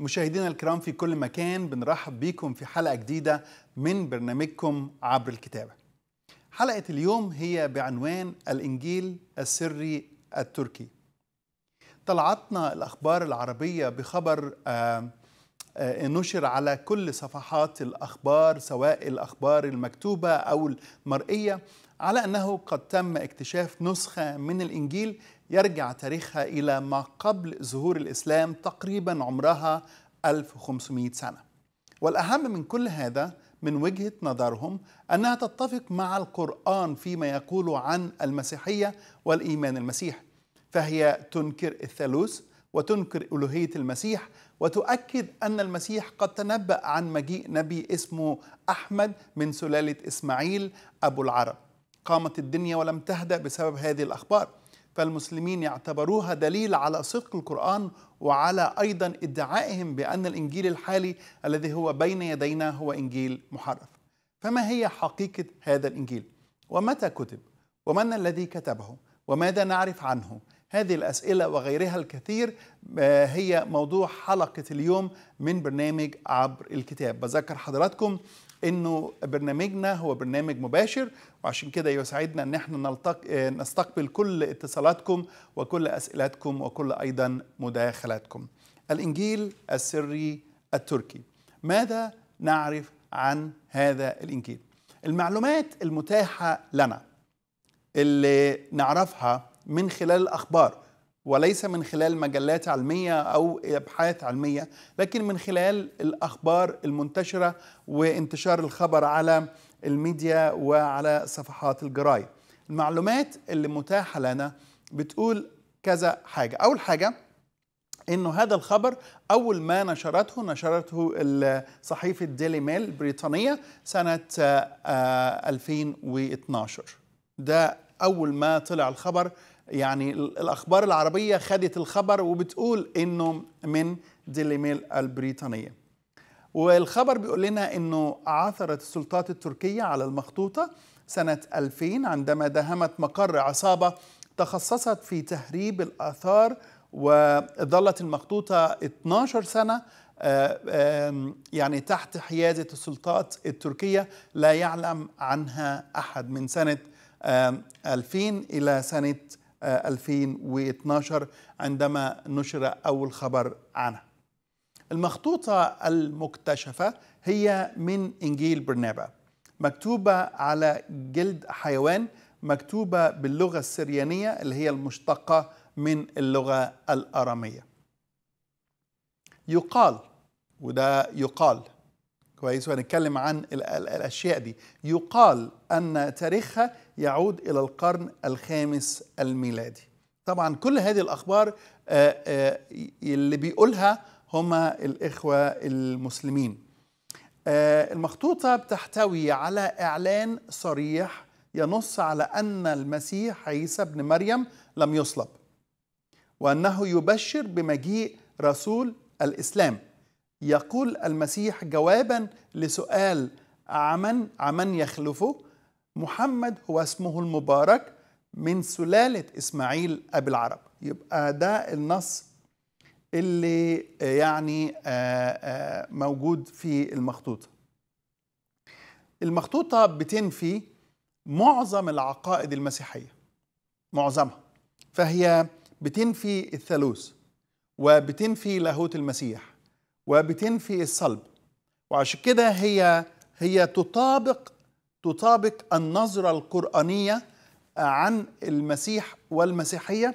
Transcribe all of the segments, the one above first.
مشاهدينا الكرام في كل مكان بنرحب بيكم في حلقة جديدة من برنامجكم عبر الكتابة حلقة اليوم هي بعنوان الإنجيل السري التركي طلعتنا الأخبار العربية بخبر آه، آه، نشر على كل صفحات الأخبار سواء الأخبار المكتوبة أو المرئية على أنه قد تم اكتشاف نسخة من الإنجيل يرجع تاريخها إلى ما قبل ظهور الإسلام تقريبا عمرها 1500 سنة والأهم من كل هذا من وجهة نظرهم أنها تتفق مع القرآن فيما يقول عن المسيحية والإيمان المسيحي فهي تنكر الثالوث وتنكر ألوهية المسيح وتؤكد أن المسيح قد تنبأ عن مجيء نبي اسمه أحمد من سلالة إسماعيل أبو العرب قامت الدنيا ولم تهدأ بسبب هذه الأخبار فالمسلمين يعتبروها دليل على صدق القرآن وعلى أيضا ادعائهم بأن الإنجيل الحالي الذي هو بين يدينا هو إنجيل محرف فما هي حقيقة هذا الإنجيل؟ ومتى كتب؟ ومن الذي كتبه؟ وماذا نعرف عنه؟ هذه الأسئلة وغيرها الكثير آه، هي موضوع حلقة اليوم من برنامج عبر الكتاب بذكر حضراتكم انه برنامجنا هو برنامج مباشر وعشان كده يسعدنا ان احنا نلتق... نستقبل كل اتصالاتكم وكل اسئلتكم وكل ايضا مداخلاتكم. الانجيل السري التركي. ماذا نعرف عن هذا الانجيل؟ المعلومات المتاحه لنا اللي نعرفها من خلال الاخبار وليس من خلال مجلات علمية أو أبحاث علمية لكن من خلال الأخبار المنتشرة وانتشار الخبر على الميديا وعلى صفحات الجرايد المعلومات اللي متاحة لنا بتقول كذا حاجة أول حاجة انه هذا الخبر اول ما نشرته نشرته صحيفه ديلي ميل البريطانيه سنه 2012 آه، ده اول ما طلع الخبر يعني الأخبار العربية خدت الخبر وبتقول إنه من ديلي ميل البريطانية والخبر بيقول لنا إنه عثرت السلطات التركية على المخطوطة سنة 2000 عندما دهمت مقر عصابة تخصصت في تهريب الآثار وظلت المخطوطة 12 سنة آه، يعني تحت حيازة السلطات التركية لا يعلم عنها أحد من سنة 2000 إلى سنة 2012 آه، عندما نشر أول خبر عنها المخطوطة المكتشفة هي من إنجيل برنابا مكتوبة على جلد حيوان مكتوبة باللغة السريانية اللي هي المشتقة من اللغة الأرامية يقال وده يقال كويس وهنتكلم عن الاشياء دي يقال ان تاريخها يعود الى القرن الخامس الميلادي طبعا كل هذه الاخبار آه، آه، اللي بيقولها هما الاخوه المسلمين آه، المخطوطه بتحتوي على اعلان صريح ينص على ان المسيح عيسى ابن مريم لم يصلب وانه يبشر بمجيء رسول الاسلام يقول المسيح جوابا لسؤال عمن عمن يخلفه محمد هو اسمه المبارك من سلالة إسماعيل أبي العرب يبقى ده النص اللي يعني آه، آه، موجود في المخطوطة المخطوطة بتنفي معظم العقائد المسيحية معظمها فهي بتنفي الثالوث وبتنفي لاهوت المسيح وبتنفي الصلب وعشان كده هي هي تطابق تطابق النظرة القرآنية آه، عن المسيح والمسيحية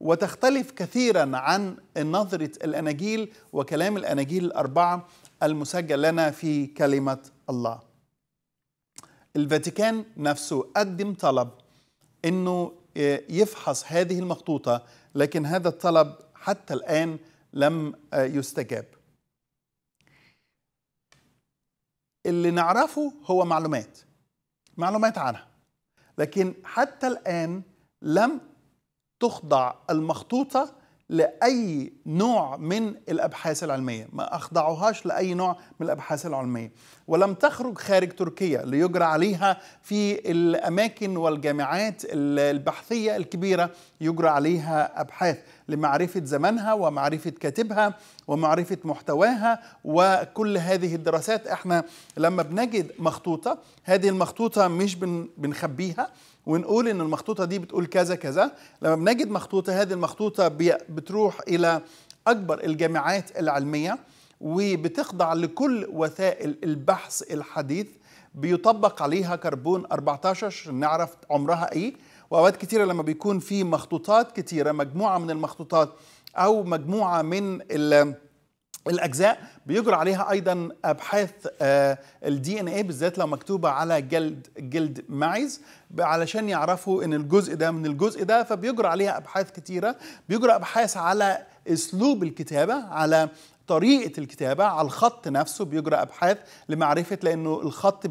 وتختلف كثيرا عن نظرة الأناجيل وكلام الأناجيل الأربعة المسجل لنا في كلمة الله الفاتيكان نفسه قدم طلب أنه آه، يفحص هذه المخطوطة لكن هذا الطلب حتى الآن لم آه، يستجاب اللي نعرفه هو معلومات معلومات عنها لكن حتى الآن لم تخضع المخطوطة لأي نوع من الأبحاث العلمية ما أخضعوهاش لأي نوع من الأبحاث العلمية ولم تخرج خارج تركيا ليجرى عليها في الأماكن والجامعات البحثية الكبيرة يجرى عليها أبحاث لمعرفة زمنها ومعرفة كاتبها ومعرفة محتواها وكل هذه الدراسات احنا لما بنجد مخطوطة هذه المخطوطة مش بن بنخبيها ونقول ان المخطوطة دي بتقول كذا كذا لما بنجد مخطوطة هذه المخطوطة بتروح إلى أكبر الجامعات العلمية وبتخضع لكل وسائل البحث الحديث بيطبق عليها كربون 14 عشان نعرف عمرها ايه واوقات كثيره لما بيكون في مخطوطات كثيره مجموعه من المخطوطات او مجموعه من الاجزاء بيجرى عليها ايضا ابحاث الدي ان اي بالذات لو مكتوبه على جلد جلد معز علشان يعرفوا ان الجزء ده من الجزء ده فبيجرى عليها ابحاث كتيره بيجرى ابحاث على اسلوب الكتابه على طريقة الكتابة على الخط نفسه بيجرى أبحاث لمعرفة لأنه الخط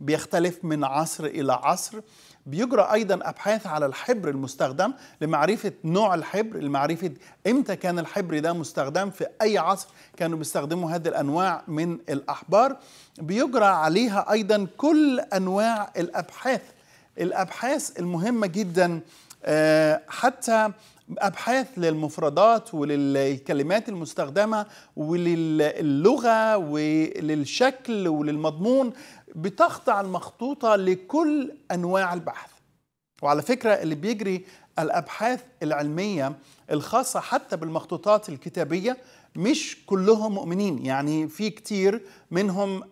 بيختلف من عصر إلى عصر بيجرى ايضا ابحاث على الحبر المستخدم لمعرفه نوع الحبر لمعرفه امتى كان الحبر ده مستخدم في اي عصر كانوا بيستخدموا هذه الانواع من الاحبار بيجرى عليها ايضا كل انواع الابحاث الابحاث المهمه جدا آه، حتى ابحاث للمفردات وللكلمات المستخدمه وللغه وللشكل وللمضمون بتخضع المخطوطة لكل أنواع البحث وعلى فكرة اللي بيجري الأبحاث العلمية الخاصة حتى بالمخطوطات الكتابية مش كلهم مؤمنين يعني في كتير منهم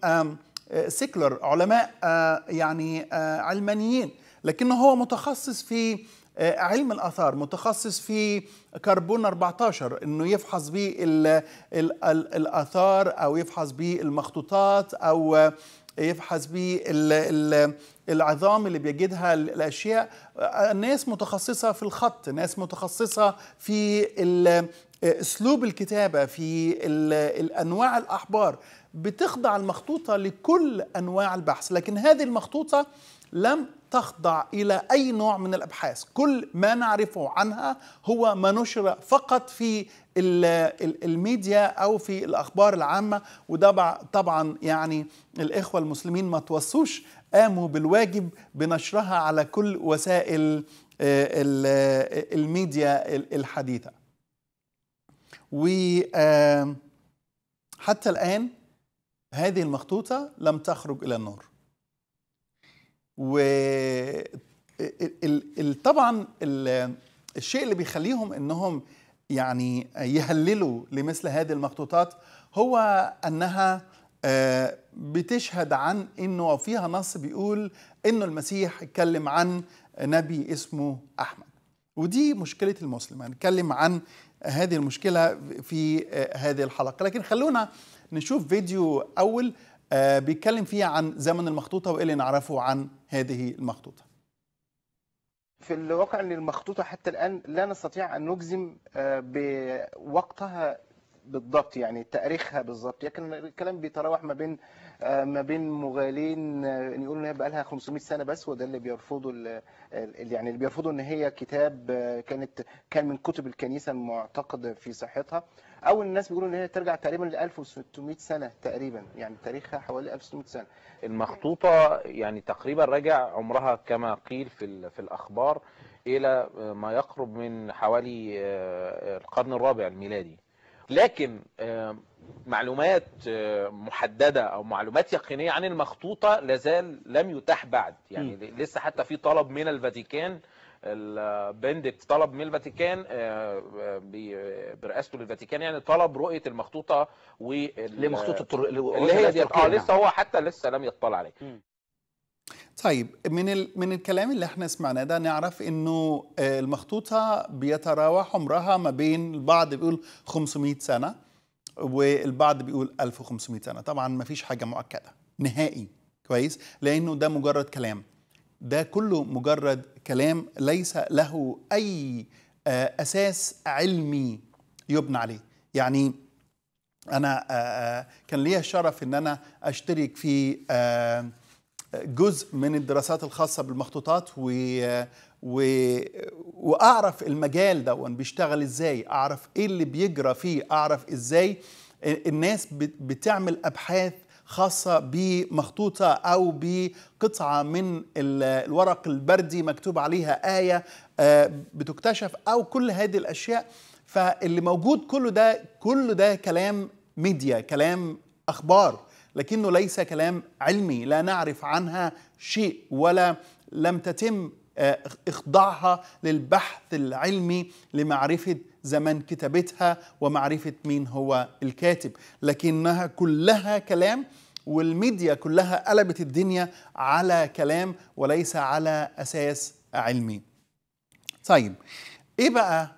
سيكلر آه، علماء آه، يعني آه، علمانيين لكنه هو متخصص في علم الاثار متخصص في كربون 14 انه يفحص به الاثار او يفحص به المخطوطات او يفحص به العظام اللي بيجدها الاشياء آه، ناس متخصصه في الخط ناس متخصصه في آه، اسلوب الكتابه في انواع الاحبار بتخضع المخطوطه لكل انواع البحث لكن هذه المخطوطه لم تخضع إلى أي نوع من الأبحاث كل ما نعرفه عنها هو ما نشر فقط في الميديا أو في الأخبار العامة وده طبعا يعني الإخوة المسلمين ما توصوش قاموا بالواجب بنشرها على كل وسائل آه، آه، الميديا الحديثة وحتى آه، الآن هذه المخطوطة لم تخرج إلى النور و طبعا الشيء اللي بيخليهم انهم يعني يهللوا لمثل هذه المخطوطات هو انها آه، بتشهد عن انه فيها نص بيقول انه المسيح اتكلم عن نبي اسمه احمد ودي مشكله المسلم هنتكلم يعني عن هذه المشكله في آه، هذه الحلقه لكن خلونا نشوف فيديو اول آه، بيتكلم فيها عن زمن المخطوطة وإيه اللي نعرفه عن هذه المخطوطة في الواقع ان المخطوطه حتى الان لا نستطيع ان نجزم آه، بوقتها بالضبط يعني تاريخها بالضبط لكن الكلام بيتراوح ما بين آه، ما بين مغالين يقولوا ان هي بقى لها 500 سنه بس وده اللي بيرفضوا يعني اللي بيرفضوا ان هي كتاب كانت كان من كتب الكنيسه المعتقده في صحتها اول الناس بيقولوا ان هي ترجع تقريبا ل 1600 سنه تقريبا يعني تاريخها حوالي 1600 سنه المخطوطه يعني تقريبا راجع عمرها كما قيل في في الاخبار الى ما يقرب من حوالي آه، القرن الرابع الميلادي لكن آه، معلومات آه، محددة أو معلومات يقينية عن المخطوطة لازال لم يتاح بعد يعني لسه حتى في طلب من الفاتيكان البندكت طلب من الفاتيكان آه، آه، آه، برئاسته للفاتيكان يعني طلب رؤيه المخطوطه لمخطوطه اللي هي اه نعم. لسه هو حتى لسه لم يطلع عليه طيب من ال... من الكلام اللي احنا سمعناه ده نعرف انه المخطوطه بيتراوح عمرها ما بين البعض بيقول 500 سنه والبعض بيقول 1500 سنه طبعا ما فيش حاجه مؤكده نهائي كويس لانه ده مجرد كلام ده كله مجرد كلام ليس له اي آه، اساس علمي يبنى عليه يعني انا آه، آه، كان ليا الشرف ان انا اشترك في جزء من الدراسات الخاصه بالمخطوطات و و... واعرف المجال ده بيشتغل ازاي اعرف ايه اللي بيجرى فيه اعرف ازاي الناس بتعمل ابحاث خاصة بمخطوطة أو بقطعة من الورق البردي مكتوب عليها آية آه، بتكتشف أو كل هذه الأشياء فاللي موجود كله ده كله ده كلام ميديا كلام أخبار لكنه ليس كلام علمي لا نعرف عنها شيء ولا لم تتم آه، إخضاعها للبحث العلمي لمعرفة زمان كتابتها ومعرفة مين هو الكاتب لكنها كلها كلام والميديا كلها قلبت الدنيا على كلام وليس على أساس علمي طيب إيه بقى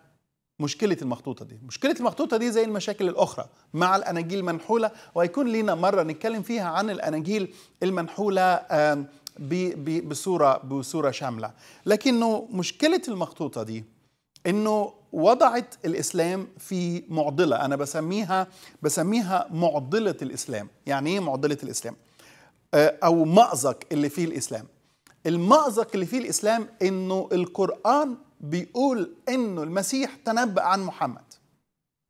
مشكلة المخطوطة دي مشكلة المخطوطة دي زي المشاكل الأخرى مع الأناجيل المنحولة وهيكون لينا مرة نتكلم فيها عن الأناجيل المنحولة بصورة بصورة شاملة لكنه مشكلة المخطوطة دي انه وضعت الاسلام في معضله انا بسميها بسميها معضله الاسلام يعني ايه معضله الاسلام آه، او مازق اللي فيه الاسلام المازق اللي فيه الاسلام انه القران بيقول انه المسيح تنبأ عن محمد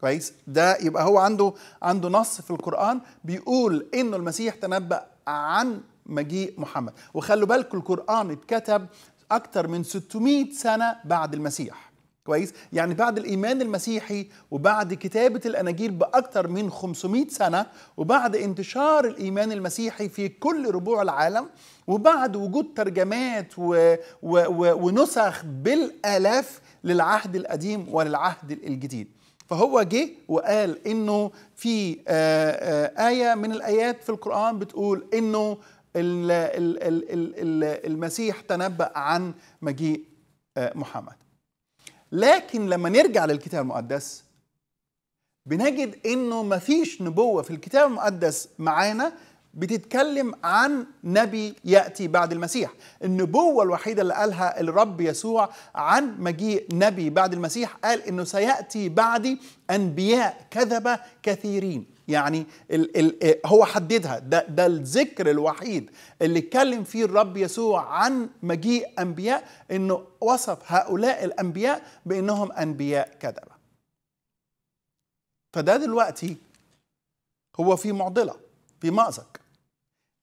كويس ده يبقى هو عنده عنده نص في القران بيقول انه المسيح تنبأ عن مجيء محمد وخلوا بالكم القران اتكتب اكتر من 600 سنه بعد المسيح كويس يعني بعد الايمان المسيحي وبعد كتابه الاناجيل باكثر من 500 سنه وبعد انتشار الايمان المسيحي في كل ربوع العالم وبعد وجود ترجمات و... و... و... ونسخ بالالاف للعهد القديم وللعهد الجديد فهو جه وقال انه في آه، آه، ايه من الايات في القران بتقول انه المسيح تنبأ عن مجيء آه، محمد لكن لما نرجع للكتاب المقدس بنجد انه مفيش نبوه في الكتاب المقدس معانا بتتكلم عن نبي ياتي بعد المسيح النبوه الوحيده اللي قالها الرب يسوع عن مجيء نبي بعد المسيح قال انه سياتي بعدي انبياء كذبه كثيرين يعني ال ال إيه، هو حددها ده, ده الذكر الوحيد اللي اتكلم فيه الرب يسوع عن مجيء انبياء انه وصف هؤلاء الانبياء بانهم انبياء كذبه فده دلوقتي هو في معضله في مأزق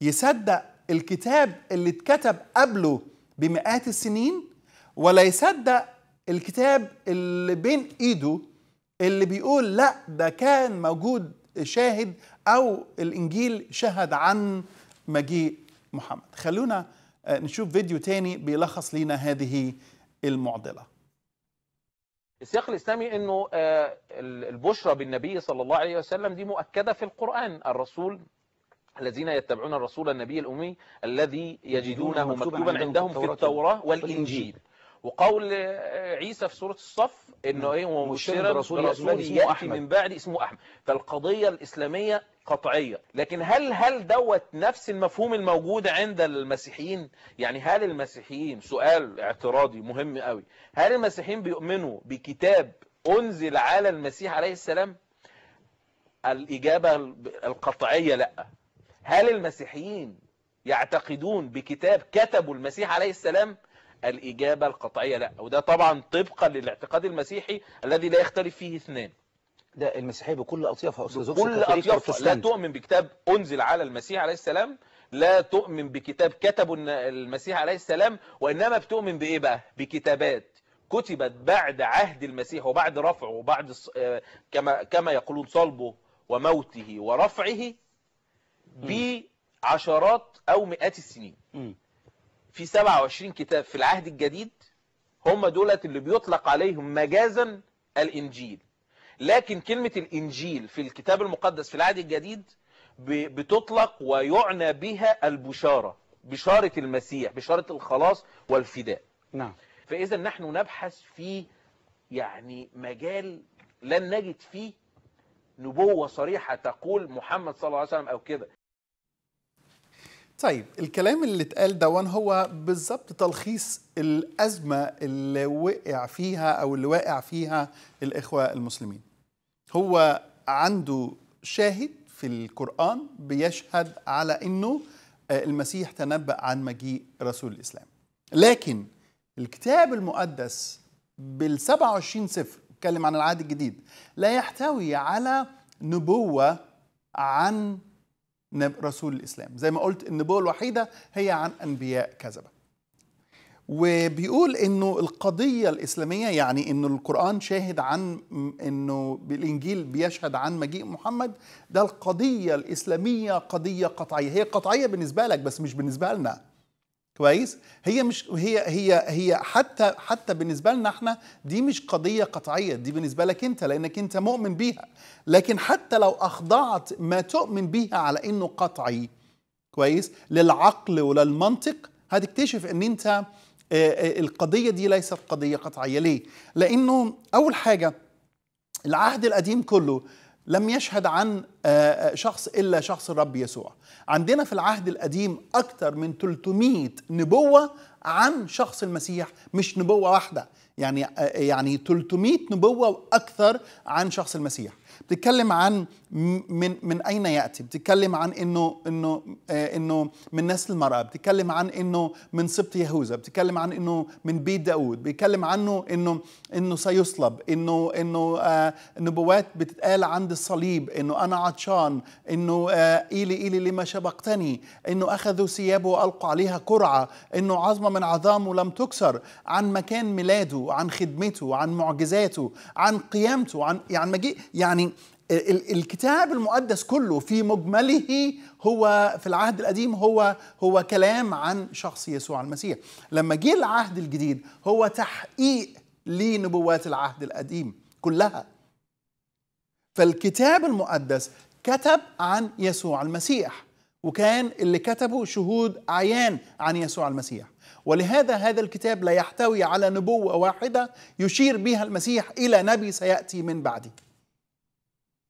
يصدق الكتاب اللي اتكتب قبله بمئات السنين ولا يصدق الكتاب اللي بين ايده اللي بيقول لا ده كان موجود شاهد أو الإنجيل شهد عن مجيء محمد خلونا آه، نشوف فيديو تاني بيلخص لنا هذه المعضلة السياق الاسلامي انه آه، البشرى بالنبي صلى الله عليه وسلم دي مؤكده في القران الرسول الذين يتبعون الرسول النبي الامي الذي يجدونه مكتوبا عندهم في التوراه والانجيل وقول عيسى في سورة الصف انه نعم. ايه هو رسول الله برسول ياتي من بعد اسمه احمد فالقضية الاسلامية قطعية لكن هل هل دوت نفس المفهوم الموجود عند المسيحيين يعني هل المسيحيين سؤال اعتراضي مهم قوي هل المسيحيين بيؤمنوا بكتاب انزل على المسيح عليه السلام الاجابة القطعية لا هل المسيحيين يعتقدون بكتاب كتبه المسيح عليه السلام الإجابة القطعية لا وده طبعا طبقا للاعتقاد المسيحي الذي لا يختلف فيه اثنان ده المسيحية بكل أطيافها أستاذ بكل أطيافها لا تؤمن بكتاب أنزل على المسيح عليه السلام لا تؤمن بكتاب كتب المسيح عليه السلام وإنما بتؤمن بإيه بقى بكتابات كتبت بعد عهد المسيح وبعد رفعه وبعد آه، كما كما يقولون صلبه وموته ورفعه بعشرات أو مئات السنين م. في 27 كتاب في العهد الجديد هم دولت اللي بيطلق عليهم مجازا الإنجيل لكن كلمة الإنجيل في الكتاب المقدس في العهد الجديد بتطلق ويعنى بها البشارة بشارة المسيح بشارة الخلاص والفداء نعم فإذا نحن نبحث في يعني مجال لن نجد فيه نبوة صريحة تقول محمد صلى الله عليه وسلم أو كده طيب الكلام اللي اتقال دون هو بالظبط تلخيص الأزمة اللي وقع فيها أو اللي واقع فيها الإخوة المسلمين هو عنده شاهد في القرآن بيشهد على أنه آه، المسيح تنبأ عن مجيء رسول الإسلام لكن الكتاب المقدس بال 27 سفر اتكلم عن العهد الجديد لا يحتوي على نبوة عن رسول الإسلام زي ما قلت النبوة الوحيدة هي عن أنبياء كذبة وبيقول انه القضيه الاسلاميه يعني انه القران شاهد عن انه بالانجيل بيشهد عن مجيء محمد ده القضيه الاسلاميه قضيه قطعيه هي قطعيه بالنسبه لك بس مش بالنسبه لنا كويس هي مش هي هي هي حتى حتى بالنسبه لنا احنا دي مش قضيه قطعيه دي بالنسبه لك انت لانك انت مؤمن بيها لكن حتى لو اخضعت ما تؤمن بيها على انه قطعي كويس للعقل وللمنطق هتكتشف ان انت آه، آه، القضيه دي ليست قضيه قطعيه ليه لانه اول حاجه العهد القديم كله لم يشهد عن آه، آه، شخص إلا شخص الرب يسوع عندنا في العهد القديم أكثر من 300 نبوة عن شخص المسيح مش نبوة واحدة يعني آه، يعني 300 نبوة وأكثر عن شخص المسيح بتتكلم عن من من اين ياتي بتتكلم عن انه انه آه، انه من نسل المراه بتتكلم عن انه من سبط يهوذا بتتكلم عن انه من بيت داود بيتكلم عنه انه انه سيصلب انه انه آه نبوات بتتقال عند الصليب انه انا عطشان انه آه ايلي ايلي لما شبقتني انه اخذوا ثيابه والقوا عليها قرعه انه عظمه من عظامه لم تكسر عن مكان ميلاده عن خدمته عن معجزاته عن قيامته عن يعني مجيء يعني الكتاب المقدس كله في مجمله هو في العهد القديم هو هو كلام عن شخص يسوع المسيح لما جه العهد الجديد هو تحقيق لنبوات العهد القديم كلها فالكتاب المقدس كتب عن يسوع المسيح وكان اللي كتبه شهود عيان عن يسوع المسيح ولهذا هذا الكتاب لا يحتوي على نبوة واحدة يشير بها المسيح إلى نبي سيأتي من بعده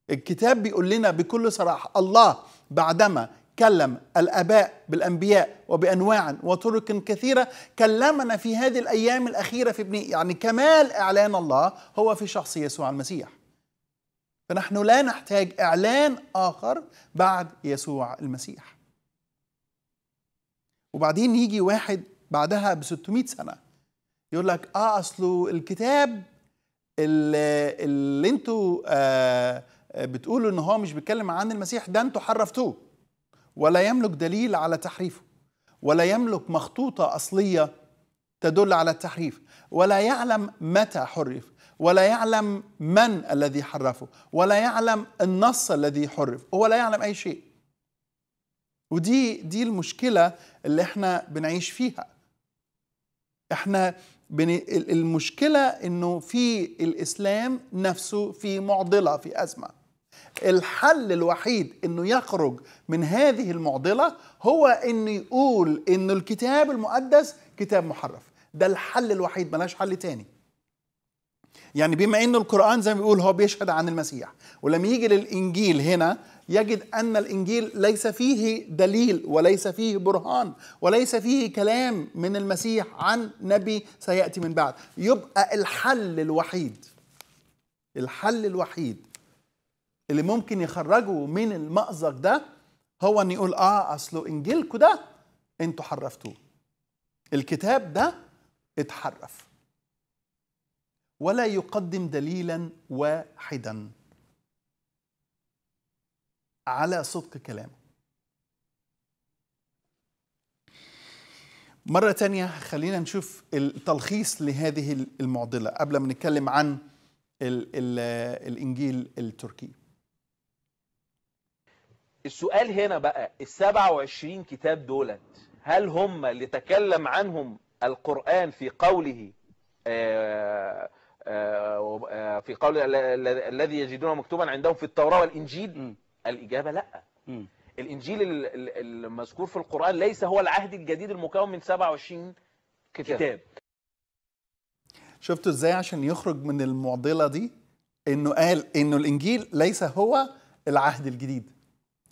الكتاب بيقول لنا بكل صراحة الله بعدما كلم الاباء بالانبياء وبانواع وطرق كثيره كلمنا في هذه الايام الاخيره في ابنه يعني كمال اعلان الله هو في شخص يسوع المسيح فنحن لا نحتاج اعلان اخر بعد يسوع المسيح وبعدين يجي واحد بعدها ب 600 سنه يقول لك اه اصله الكتاب اللي, اللي انتوا آه آه، بتقول ان هو مش بيتكلم عن المسيح ده انتوا حرفتوه ولا يملك دليل على تحريفه ولا يملك مخطوطه اصليه تدل على التحريف ولا يعلم متى حرف ولا يعلم من الذي حرفه ولا يعلم النص الذي حرف ولا يعلم اي شيء ودي دي المشكله اللي احنا بنعيش فيها احنا بن... المشكله انه في الاسلام نفسه في معضله في ازمه الحل الوحيد انه يخرج من هذه المعضله هو انه يقول انه الكتاب المقدس كتاب محرف ده الحل الوحيد ملهاش حل تاني يعني بما ان القران زي ما بيقول هو بيشهد عن المسيح ولما يجي للانجيل هنا يجد ان الانجيل ليس فيه دليل وليس فيه برهان وليس فيه كلام من المسيح عن نبي سياتي من بعد يبقى الحل الوحيد الحل الوحيد اللي ممكن يخرجوا من المأزق ده هو ان يقول اه اصله انجيلكم ده انتوا حرفتوه الكتاب ده اتحرف ولا يقدم دليلا واحدا على صدق كلامه مرة تانية خلينا نشوف التلخيص لهذه المعضلة قبل ما نتكلم عن الـ الـ الإنجيل التركي السؤال هنا بقى ال 27 كتاب دولت هل هم اللي تكلم عنهم القرآن في قوله آه، آه، آه، في قول الذي يجدونه مكتوبا عندهم في التوراة والإنجيل الإجابة لا الإنجيل المذكور في القرآن ليس هو العهد الجديد المكون من 27 كتاب, كتاب. شفتوا ازاي عشان يخرج من المعضلة دي انه قال انه الإنجيل ليس هو العهد الجديد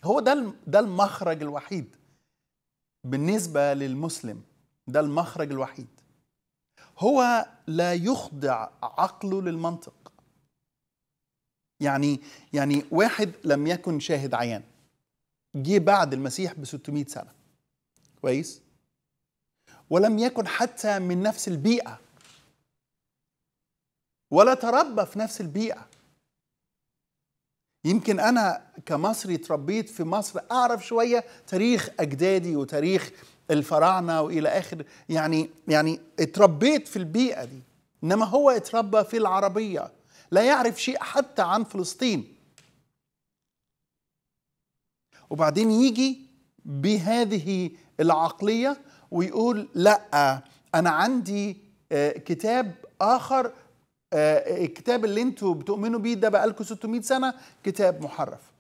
هو ده ده المخرج الوحيد بالنسبه للمسلم ده المخرج الوحيد هو لا يخضع عقله للمنطق يعني يعني واحد لم يكن شاهد عيان جه بعد المسيح ب 600 سنه كويس ولم يكن حتى من نفس البيئه ولا تربى في نفس البيئه يمكن انا كمصري اتربيت في مصر اعرف شويه تاريخ اجدادي وتاريخ الفراعنه والى اخر يعني يعني اتربيت في البيئه دي انما هو اتربى في العربيه لا يعرف شيء حتى عن فلسطين وبعدين يجي بهذه العقليه ويقول لا انا عندي آه، كتاب اخر آه، الكتاب اللي انتوا بتؤمنوا بيه ده بقالكم 600 سنه كتاب محرف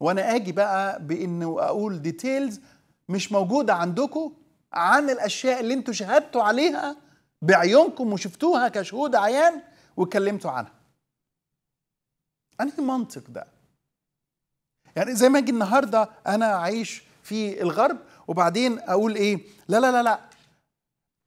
وانا اجي بقى بانه اقول ديتيلز مش موجوده عندكم عن الاشياء اللي انتوا شهدتوا عليها بعيونكم وشفتوها كشهود عيان واتكلمتوا عنها انهي منطق ده يعني زي ما اجي النهارده انا عايش في الغرب وبعدين اقول ايه لا لا لا لا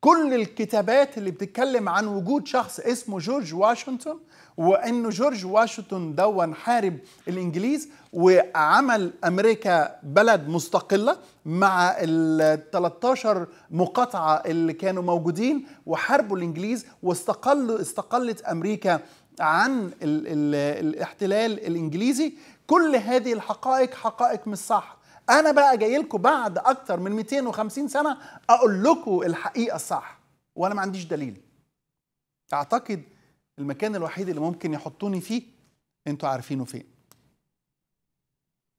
كل الكتابات اللي بتتكلم عن وجود شخص اسمه جورج واشنطن وانه جورج واشنطن دون حارب الانجليز وعمل امريكا بلد مستقله مع ال 13 مقاطعه اللي كانوا موجودين وحاربوا الانجليز واستقلوا استقلت امريكا عن الاحتلال الانجليزي كل هذه الحقائق حقائق مش صح انا بقى جاي لكم بعد اكتر من 250 سنه اقول لكم الحقيقه الصح وانا ما عنديش دليل اعتقد المكان الوحيد اللي ممكن يحطوني فيه انتوا عارفينه فين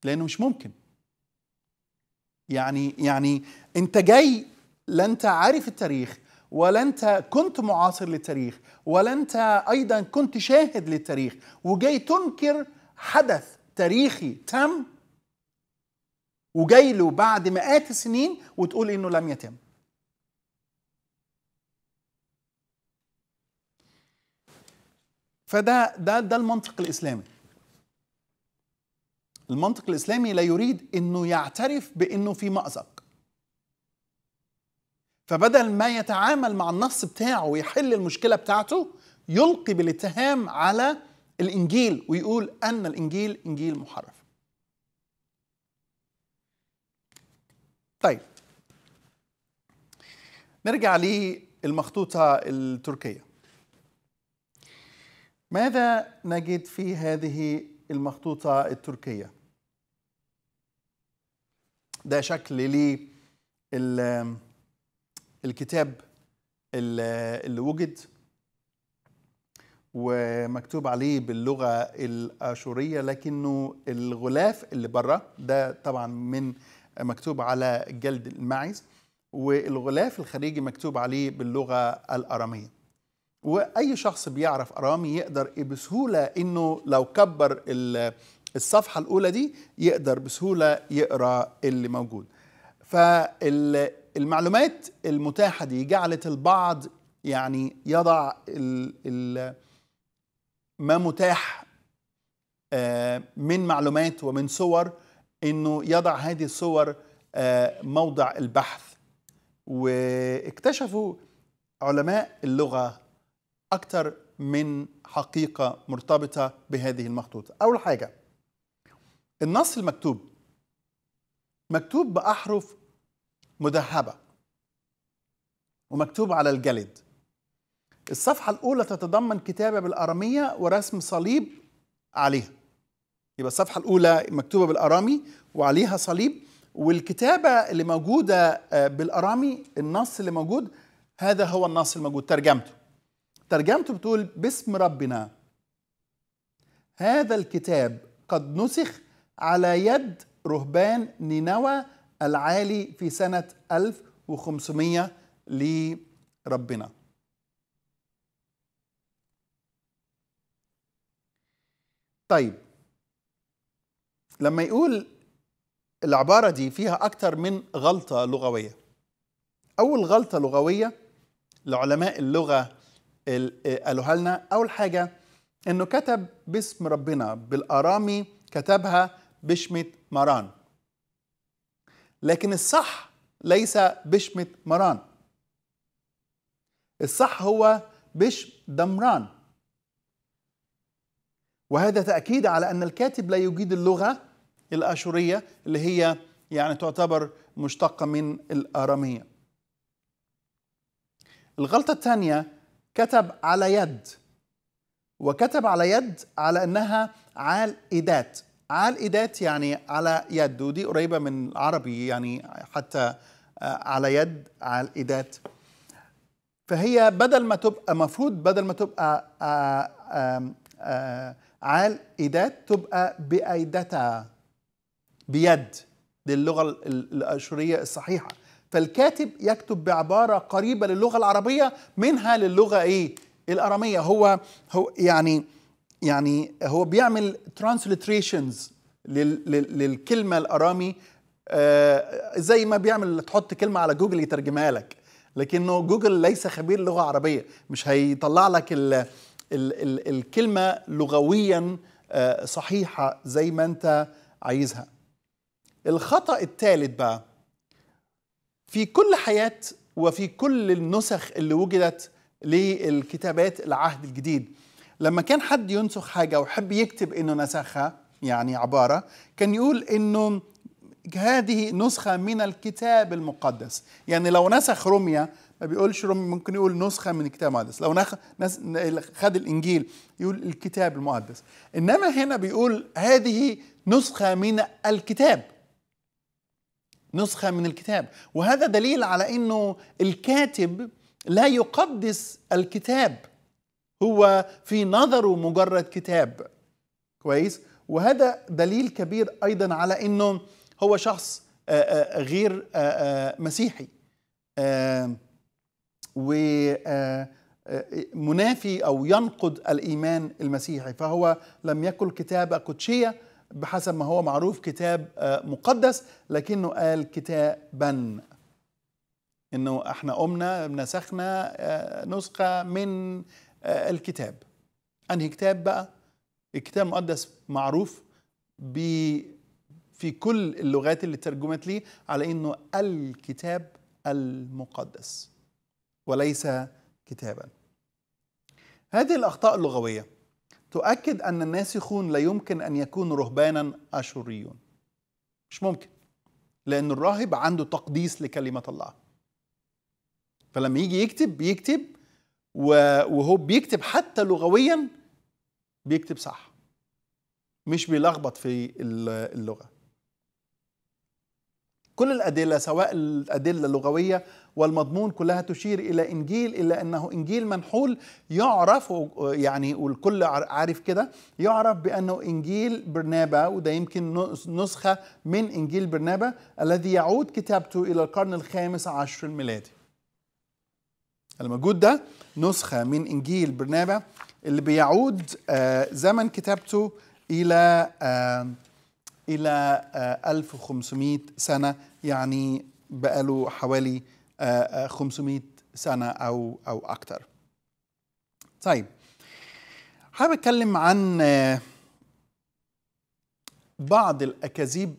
لانه مش ممكن يعني يعني انت جاي لا انت عارف التاريخ ولا انت كنت معاصر للتاريخ ولا انت ايضا كنت شاهد للتاريخ وجاي تنكر حدث تاريخي تم وجاي له بعد مئات السنين وتقول انه لم يتم فده ده ده المنطق الاسلامي المنطق الاسلامي لا يريد انه يعترف بانه في مازق فبدل ما يتعامل مع النص بتاعه ويحل المشكله بتاعته يلقي بالاتهام على الانجيل ويقول ان الانجيل انجيل محرف طيب نرجع للمخطوطة التركية ماذا نجد في هذه المخطوطة التركية؟ ده شكل للكتاب اللي وجد ومكتوب عليه باللغة الآشورية لكنه الغلاف اللي بره ده طبعا من مكتوب على جلد الماعز والغلاف الخارجي مكتوب عليه باللغة الأرامية وأي شخص بيعرف أرامي يقدر بسهولة إنه لو كبر الصفحة الأولى دي يقدر بسهولة يقرأ اللي موجود فالمعلومات المتاحة دي جعلت البعض يعني يضع ما متاح آه، من معلومات ومن صور انه يضع هذه الصور آه، موضع البحث واكتشفوا علماء اللغه اكثر من حقيقه مرتبطه بهذه المخطوطه اول حاجه النص المكتوب مكتوب باحرف مذهبه ومكتوب على الجلد الصفحه الاولى تتضمن كتابه بالاراميه ورسم صليب عليها يبقى الصفحة الأولى مكتوبة بالأرامي وعليها صليب والكتابة اللي موجودة آه، بالأرامي النص اللي موجود هذا هو النص الموجود ترجمته ترجمته بتقول باسم ربنا هذا الكتاب قد نسخ على يد رهبان نينوى العالي في سنة 1500 لربنا طيب لما يقول العبارة دي فيها أكتر من غلطة لغوية أول غلطة لغوية لعلماء اللغة قالوها لنا أول حاجة إنه كتب باسم ربنا بالآرامي كتبها بشمة مران لكن الصح ليس بشمة مران الصح هو بشم دمران وهذا تأكيد على أن الكاتب لا يجيد اللغة الآشورية اللي هي يعني تعتبر مشتقة من الآرامية الغلطة الثانية كتب على يد وكتب على يد على أنها عال إيدات عال إيدات يعني على يد ودي قريبة من العربي يعني حتى آه، على يد عال إيدات فهي بدل ما تبقى مفروض بدل ما تبقى آه، عال إيدات تبقى بأيدتا بيد دي اللغة الأشورية الصحيحة فالكاتب يكتب بعبارة قريبة للغة العربية منها للغة إيه الأرامية هو هو يعني يعني هو بيعمل ترانسليتريشنز للكلمة الأرامي آه زي ما بيعمل تحط كلمة على جوجل يترجمها لك لكنه جوجل ليس خبير لغة عربية مش هيطلع لك ال ال الكلمه لغويا آه، صحيحه زي ما انت عايزها الخطا الثالث بقى في كل حياه وفي كل النسخ اللي وجدت للكتابات العهد الجديد لما كان حد ينسخ حاجه وحب يكتب انه نسخها يعني عباره كان يقول انه هذه نسخه من الكتاب المقدس يعني لو نسخ رميه ما بيقولش رومي ممكن يقول نسخه من الكتاب المقدس لو نخ... ناس... خد الانجيل يقول الكتاب المقدس انما هنا بيقول هذه نسخه من الكتاب نسخه من الكتاب وهذا دليل على انه الكاتب لا يقدس الكتاب هو في نظره مجرد كتاب كويس وهذا دليل كبير ايضا على انه هو شخص غير مسيحي ومنافي آه، آه، أو ينقض الإيمان المسيحي فهو لم يكن كتاب قدشية بحسب ما هو معروف كتاب آه، مقدس لكنه قال كتابا انه احنا قمنا نسخنا نسخه من الكتاب انهي كتاب بقى الكتاب المقدس معروف ب في كل اللغات اللي ترجمت ليه على انه الكتاب المقدس وليس كتابا هذه الأخطاء اللغوية تؤكد أن الناسخون لا يمكن أن يكونوا رهبانا آشوريون مش ممكن لأن الراهب عنده تقديس لكلمة الله فلما يجي يكتب بيكتب وهو بيكتب حتى لغويا بيكتب صح مش بيلخبط في اللغة كل الأدلة سواء الأدلة اللغوية والمضمون كلها تشير إلى إنجيل إلا أنه إنجيل منحول يعرف يعني والكل عارف كده يعرف بأنه إنجيل برنابا وده يمكن نسخة من إنجيل برنابا الذي يعود كتابته إلى القرن الخامس عشر الميلادي الموجود ده نسخة من إنجيل برنابا اللي بيعود آه، زمن كتابته إلى آه، إلى 1500 آه، سنة يعني بقاله حوالي 500 سنه او او اكثر طيب حابب اتكلم عن آه، بعض الاكاذيب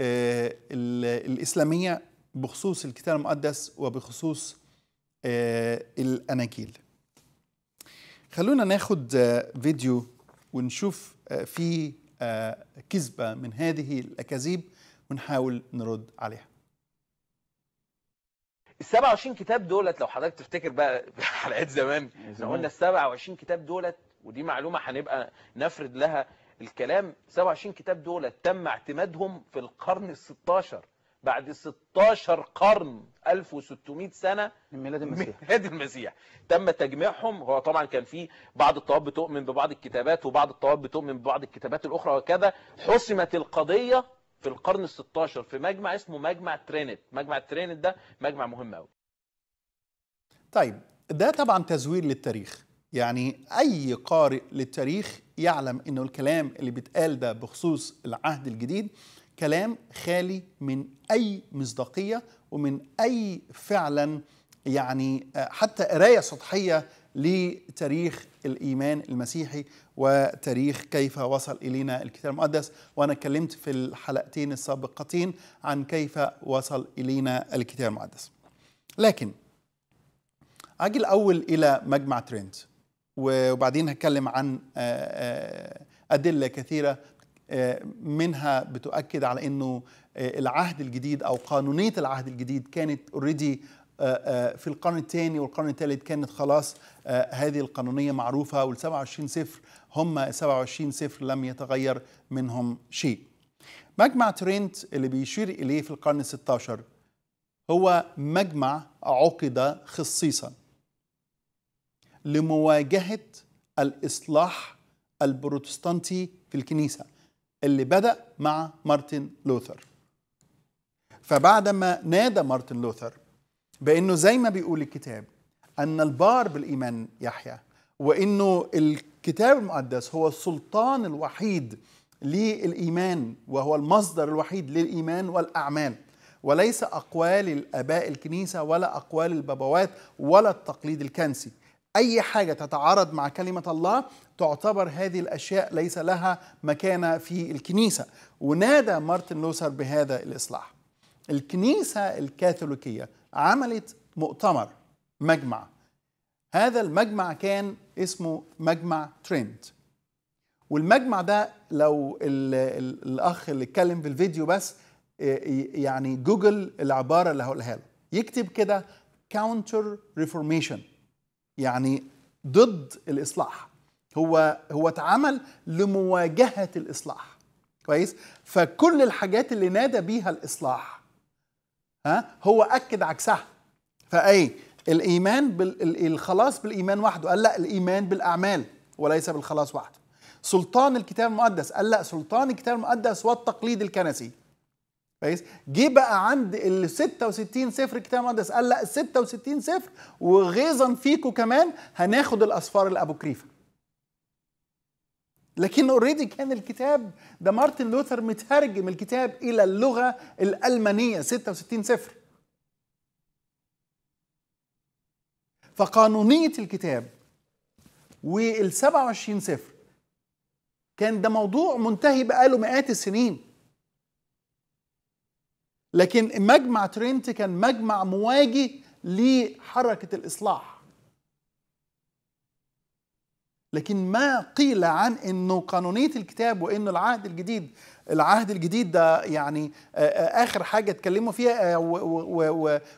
آه، الاسلاميه بخصوص الكتاب المقدس وبخصوص آه، الاناجيل خلونا ناخد فيديو ونشوف في كذبه من هذه الاكاذيب ونحاول نرد عليها ال 27 كتاب دولت لو حضرتك تفتكر بقى حلقات زمان احنا قلنا ال 27 كتاب دولت ودي معلومه هنبقى نفرد لها الكلام 27 كتاب دولت تم اعتمادهم في القرن ال 16 بعد 16 قرن 1600 سنه من ميلاد المسيح ميلاد المسيح تم تجميعهم هو طبعا كان في بعض الطوائف بتؤمن ببعض الكتابات وبعض الطوائف بتؤمن ببعض الكتابات الاخرى وكذا حسمت القضيه في القرن ال 16 في مجمع اسمه مجمع ترينت مجمع ترينت ده مجمع مهم قوي طيب ده طبعا تزوير للتاريخ يعني اي قارئ للتاريخ يعلم انه الكلام اللي بيتقال ده بخصوص العهد الجديد كلام خالي من اي مصداقيه ومن اي فعلا يعني آه، حتى قرايه سطحيه لتاريخ الإيمان المسيحي وتاريخ كيف وصل إلينا الكتاب المقدس وأنا اتكلمت في الحلقتين السابقتين عن كيف وصل إلينا الكتاب المقدس لكن أجي الأول إلى مجمع ترينت وبعدين هتكلم عن آه، آه، أدلة كثيرة آه، منها بتؤكد على انه العهد الجديد او قانونيه العهد الجديد كانت اوريدي آه، آه، في القرن الثاني والقرن الثالث كانت خلاص آه، هذه القانونيه معروفه وال 27 صفر هم 27 صفر لم يتغير منهم شيء. مجمع ترينت اللي بيشير اليه في القرن 16 هو مجمع عقد خصيصا لمواجهه الاصلاح البروتستانتي في الكنيسه اللي بدا مع مارتن لوثر. فبعدما نادى مارتن لوثر بانه زي ما بيقول الكتاب ان البار بالايمان يحيى وانه الكتاب المقدس هو السلطان الوحيد للايمان وهو المصدر الوحيد للايمان والاعمال وليس اقوال الاباء الكنيسه ولا اقوال البابوات ولا التقليد الكنسي اي حاجه تتعارض مع كلمه الله تعتبر هذه الاشياء ليس لها مكانه في الكنيسه ونادى مارتن لوثر بهذا الاصلاح الكنيسه الكاثوليكيه عملت مؤتمر مجمع هذا المجمع كان اسمه مجمع ترند والمجمع ده لو الـ الـ الاخ اللي اتكلم في الفيديو بس آه، يعني جوجل العباره اللي هقولها له يكتب كده كاونتر ريفورميشن يعني ضد الاصلاح هو هو اتعمل لمواجهه الاصلاح كويس فكل الحاجات اللي نادى بيها الاصلاح ها هو اكد عكسها فاي الايمان بال... الخلاص بالايمان وحده قال لا الايمان بالاعمال وليس بالخلاص وحده سلطان الكتاب المقدس قال لا سلطان الكتاب المقدس والتقليد الكنسي كويس جه بقى عند ال 66 سفر الكتاب المقدس قال لا ال 66 سفر وغيظا فيكم كمان هناخد الاسفار الابوكريفه لكن اوريدي كان الكتاب ده مارتن لوثر مترجم الكتاب الى اللغه الالمانيه 66 سفر فقانونيه الكتاب وال 27 سفر كان ده موضوع منتهي بقاله مئات السنين لكن مجمع ترينت كان مجمع مواجه لحركه الاصلاح لكن ما قيل عن انه قانونيه الكتاب وانه العهد الجديد العهد الجديد ده يعني آه، آه، اخر حاجه اتكلموا فيها آه،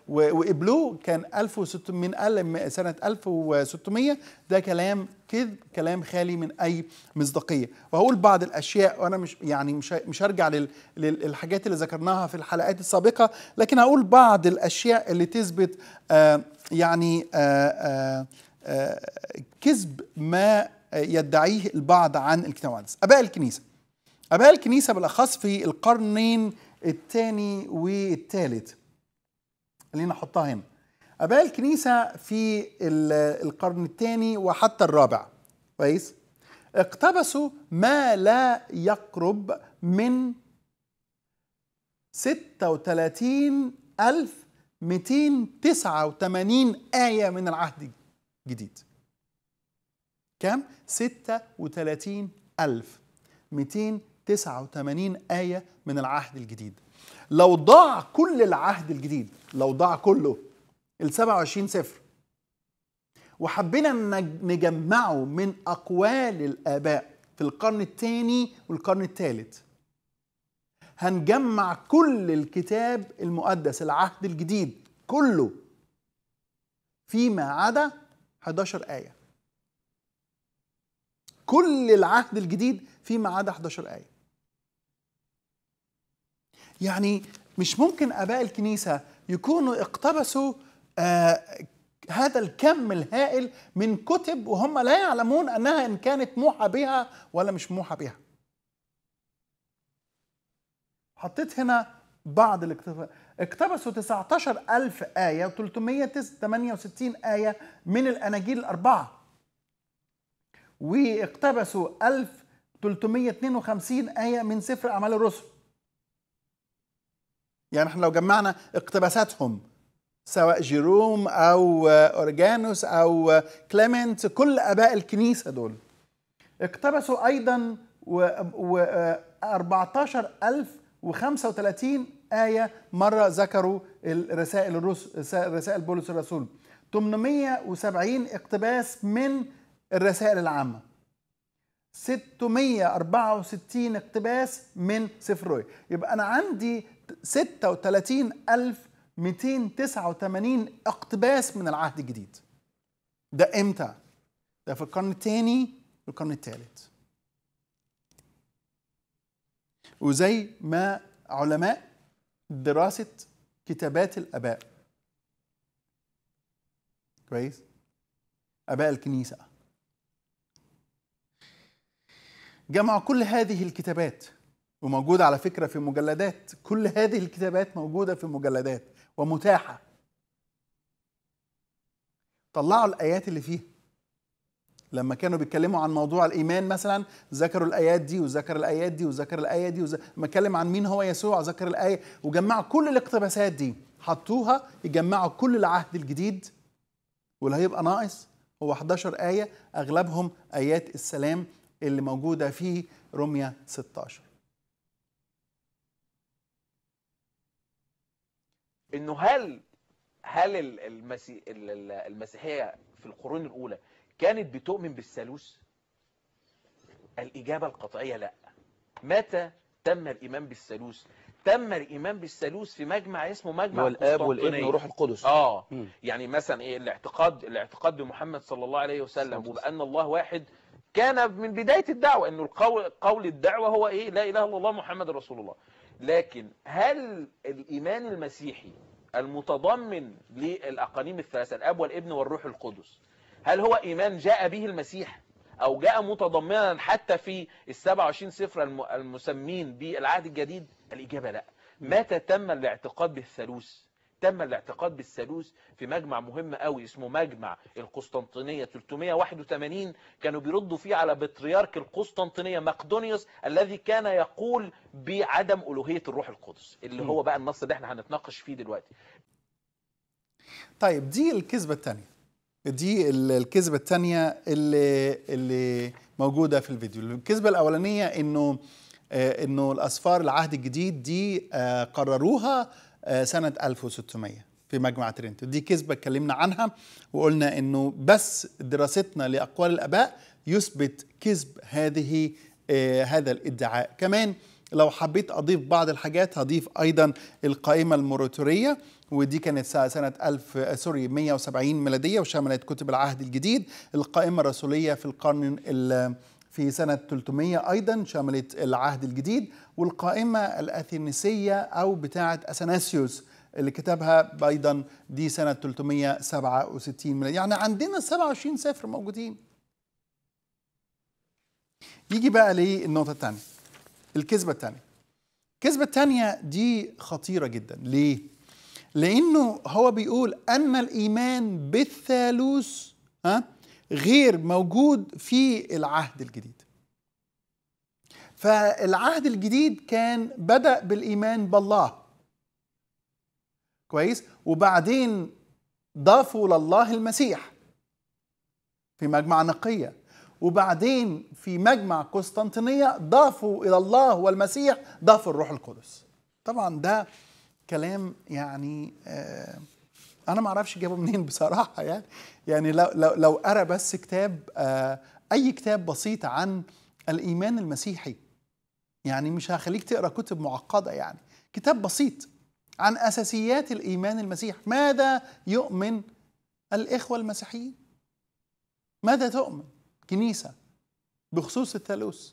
وقبلوه كان 1600 من سنه 1600 ده كلام كذب كلام خالي من اي مصداقيه وهقول بعض الاشياء وانا مش يعني مش مش هرجع للحاجات اللي ذكرناها في الحلقات السابقه لكن هقول بعض الاشياء اللي تثبت يعني آآ آآ كذب ما يدعيه البعض عن الكتاب المقدس أباء الكنيسة أباء الكنيسة بالأخص في القرنين الثاني والثالث خلينا نحطها هنا أباء الكنيسة في القرن الثاني وحتى الرابع كويس اقتبسوا ما لا يقرب من 36289 آية من العهد جديد كام؟ 36289 آية من العهد الجديد لو ضاع كل العهد الجديد لو ضاع كله ال 27 سفر وحبينا نجمعه من أقوال الآباء في القرن الثاني والقرن الثالث هنجمع كل الكتاب المقدس العهد الجديد كله فيما عدا 11 آية كل العهد الجديد فيما عدا 11 آية يعني مش ممكن آباء الكنيسة يكونوا اقتبسوا آه هذا الكم الهائل من كتب وهم لا يعلمون أنها إن كانت موحى بها ولا مش موحى بها حطيت هنا بعض الاقتباسات اقتبسوا 19000 آية و368 آية من الأناجيل الأربعة واقتبسوا 1352 آية من سفر أعمال الرسل يعني احنا لو جمعنا اقتباساتهم سواء جيروم أو أورجانوس أو كليمنت كل آباء الكنيسة دول اقتبسوا أيضا و, و 14035 آه، آية مرة ذكروا الرسائل الرس... رسائل بولس الرسول 870 اقتباس من الرسائل العامة 664 اقتباس من سفر رؤيا يبقى أنا عندي 36289 اقتباس من العهد الجديد ده إمتى؟ ده في القرن الثاني والقرن الثالث وزي ما علماء دراسه كتابات الاباء كويس اباء الكنيسه جمعوا كل هذه الكتابات وموجوده على فكره في مجلدات كل هذه الكتابات موجوده في مجلدات ومتاحه طلعوا الايات اللي فيها لما كانوا بيتكلموا عن موضوع الايمان مثلا ذكروا الايات دي وذكر الايات دي وذكر الايه دي لما اتكلم عن مين هو يسوع ذكر الايه وجمعوا كل الاقتباسات دي حطوها يجمعوا كل العهد الجديد واللي هيبقى ناقص هو 11 ايه اغلبهم ايات السلام اللي موجوده في رميه 16 انه هل هل المسيح المسيحيه في القرون الاولى كانت بتؤمن بالثالوث الإجابة القطعية لا متى تم الإيمان بالثالوث تم الإيمان بالثالوث في مجمع اسمه مجمع الآب والابن والروح القدس آه م. يعني مثلا إيه الاعتقاد الاعتقاد بمحمد صلى الله عليه وسلم وبأن الله واحد كان من بداية الدعوة أنه القول قول الدعوة هو إيه لا إله إلا الله محمد رسول الله لكن هل الإيمان المسيحي المتضمن للأقانيم الثلاثة الأب والابن والروح القدس هل هو إيمان جاء به المسيح أو جاء متضمنا حتى في ال 27 سفر المسمين بالعهد الجديد الإجابة لا متى تم الاعتقاد بالثالوث تم الاعتقاد بالثالوث في مجمع مهم قوي اسمه مجمع القسطنطينية 381 كانوا بيردوا فيه على بطريرك القسطنطينية مقدونيوس الذي كان يقول بعدم ألوهية الروح القدس اللي هو بقى النص اللي احنا هنتناقش فيه دلوقتي طيب دي الكذبة الثانية دي الكذبة الثانية اللي اللي موجودة في الفيديو الكذبة الأولانية إنه آه، إنه الأسفار العهد الجديد دي آه، قرروها آه، سنة 1600 في مجمع ترينتو دي كذبة اتكلمنا عنها وقلنا إنه بس دراستنا لأقوال الآباء يثبت كذب هذه هذا الادعاء كمان لو حبيت أضيف بعض الحاجات هضيف أيضا القائمة الموراتورية ودي كانت سنة 1000 آه، سوري 170 ميلادية وشملت كتب العهد الجديد القائمة الرسولية في القرن في سنة 300 أيضا شملت العهد الجديد والقائمة الأثينيسية أو بتاعة أثناسيوس اللي كتبها أيضا دي سنة 367 ميلادية يعني عندنا 27 سفر موجودين يجي بقى للنقطة الثانية الكذبة الثانية الكذبة الثانية دي خطيرة جدا ليه؟ لأنه هو بيقول أما الإيمان بالثالوث ها غير موجود في العهد الجديد فالعهد الجديد كان بدأ بالإيمان بالله كويس وبعدين ضافوا لله المسيح في مجمع نقية وبعدين في مجمع قسطنطينية ضافوا إلى الله والمسيح ضافوا الروح القدس طبعا ده كلام يعني آه انا ما اعرفش جابه منين بصراحه يعني يعني لو لو, لو قرا بس كتاب آه اي كتاب بسيط عن الايمان المسيحي يعني مش هخليك تقرا كتب معقده يعني كتاب بسيط عن اساسيات الايمان المسيحي ماذا يؤمن الاخوه المسيحيين ماذا تؤمن كنيسه بخصوص الثالوث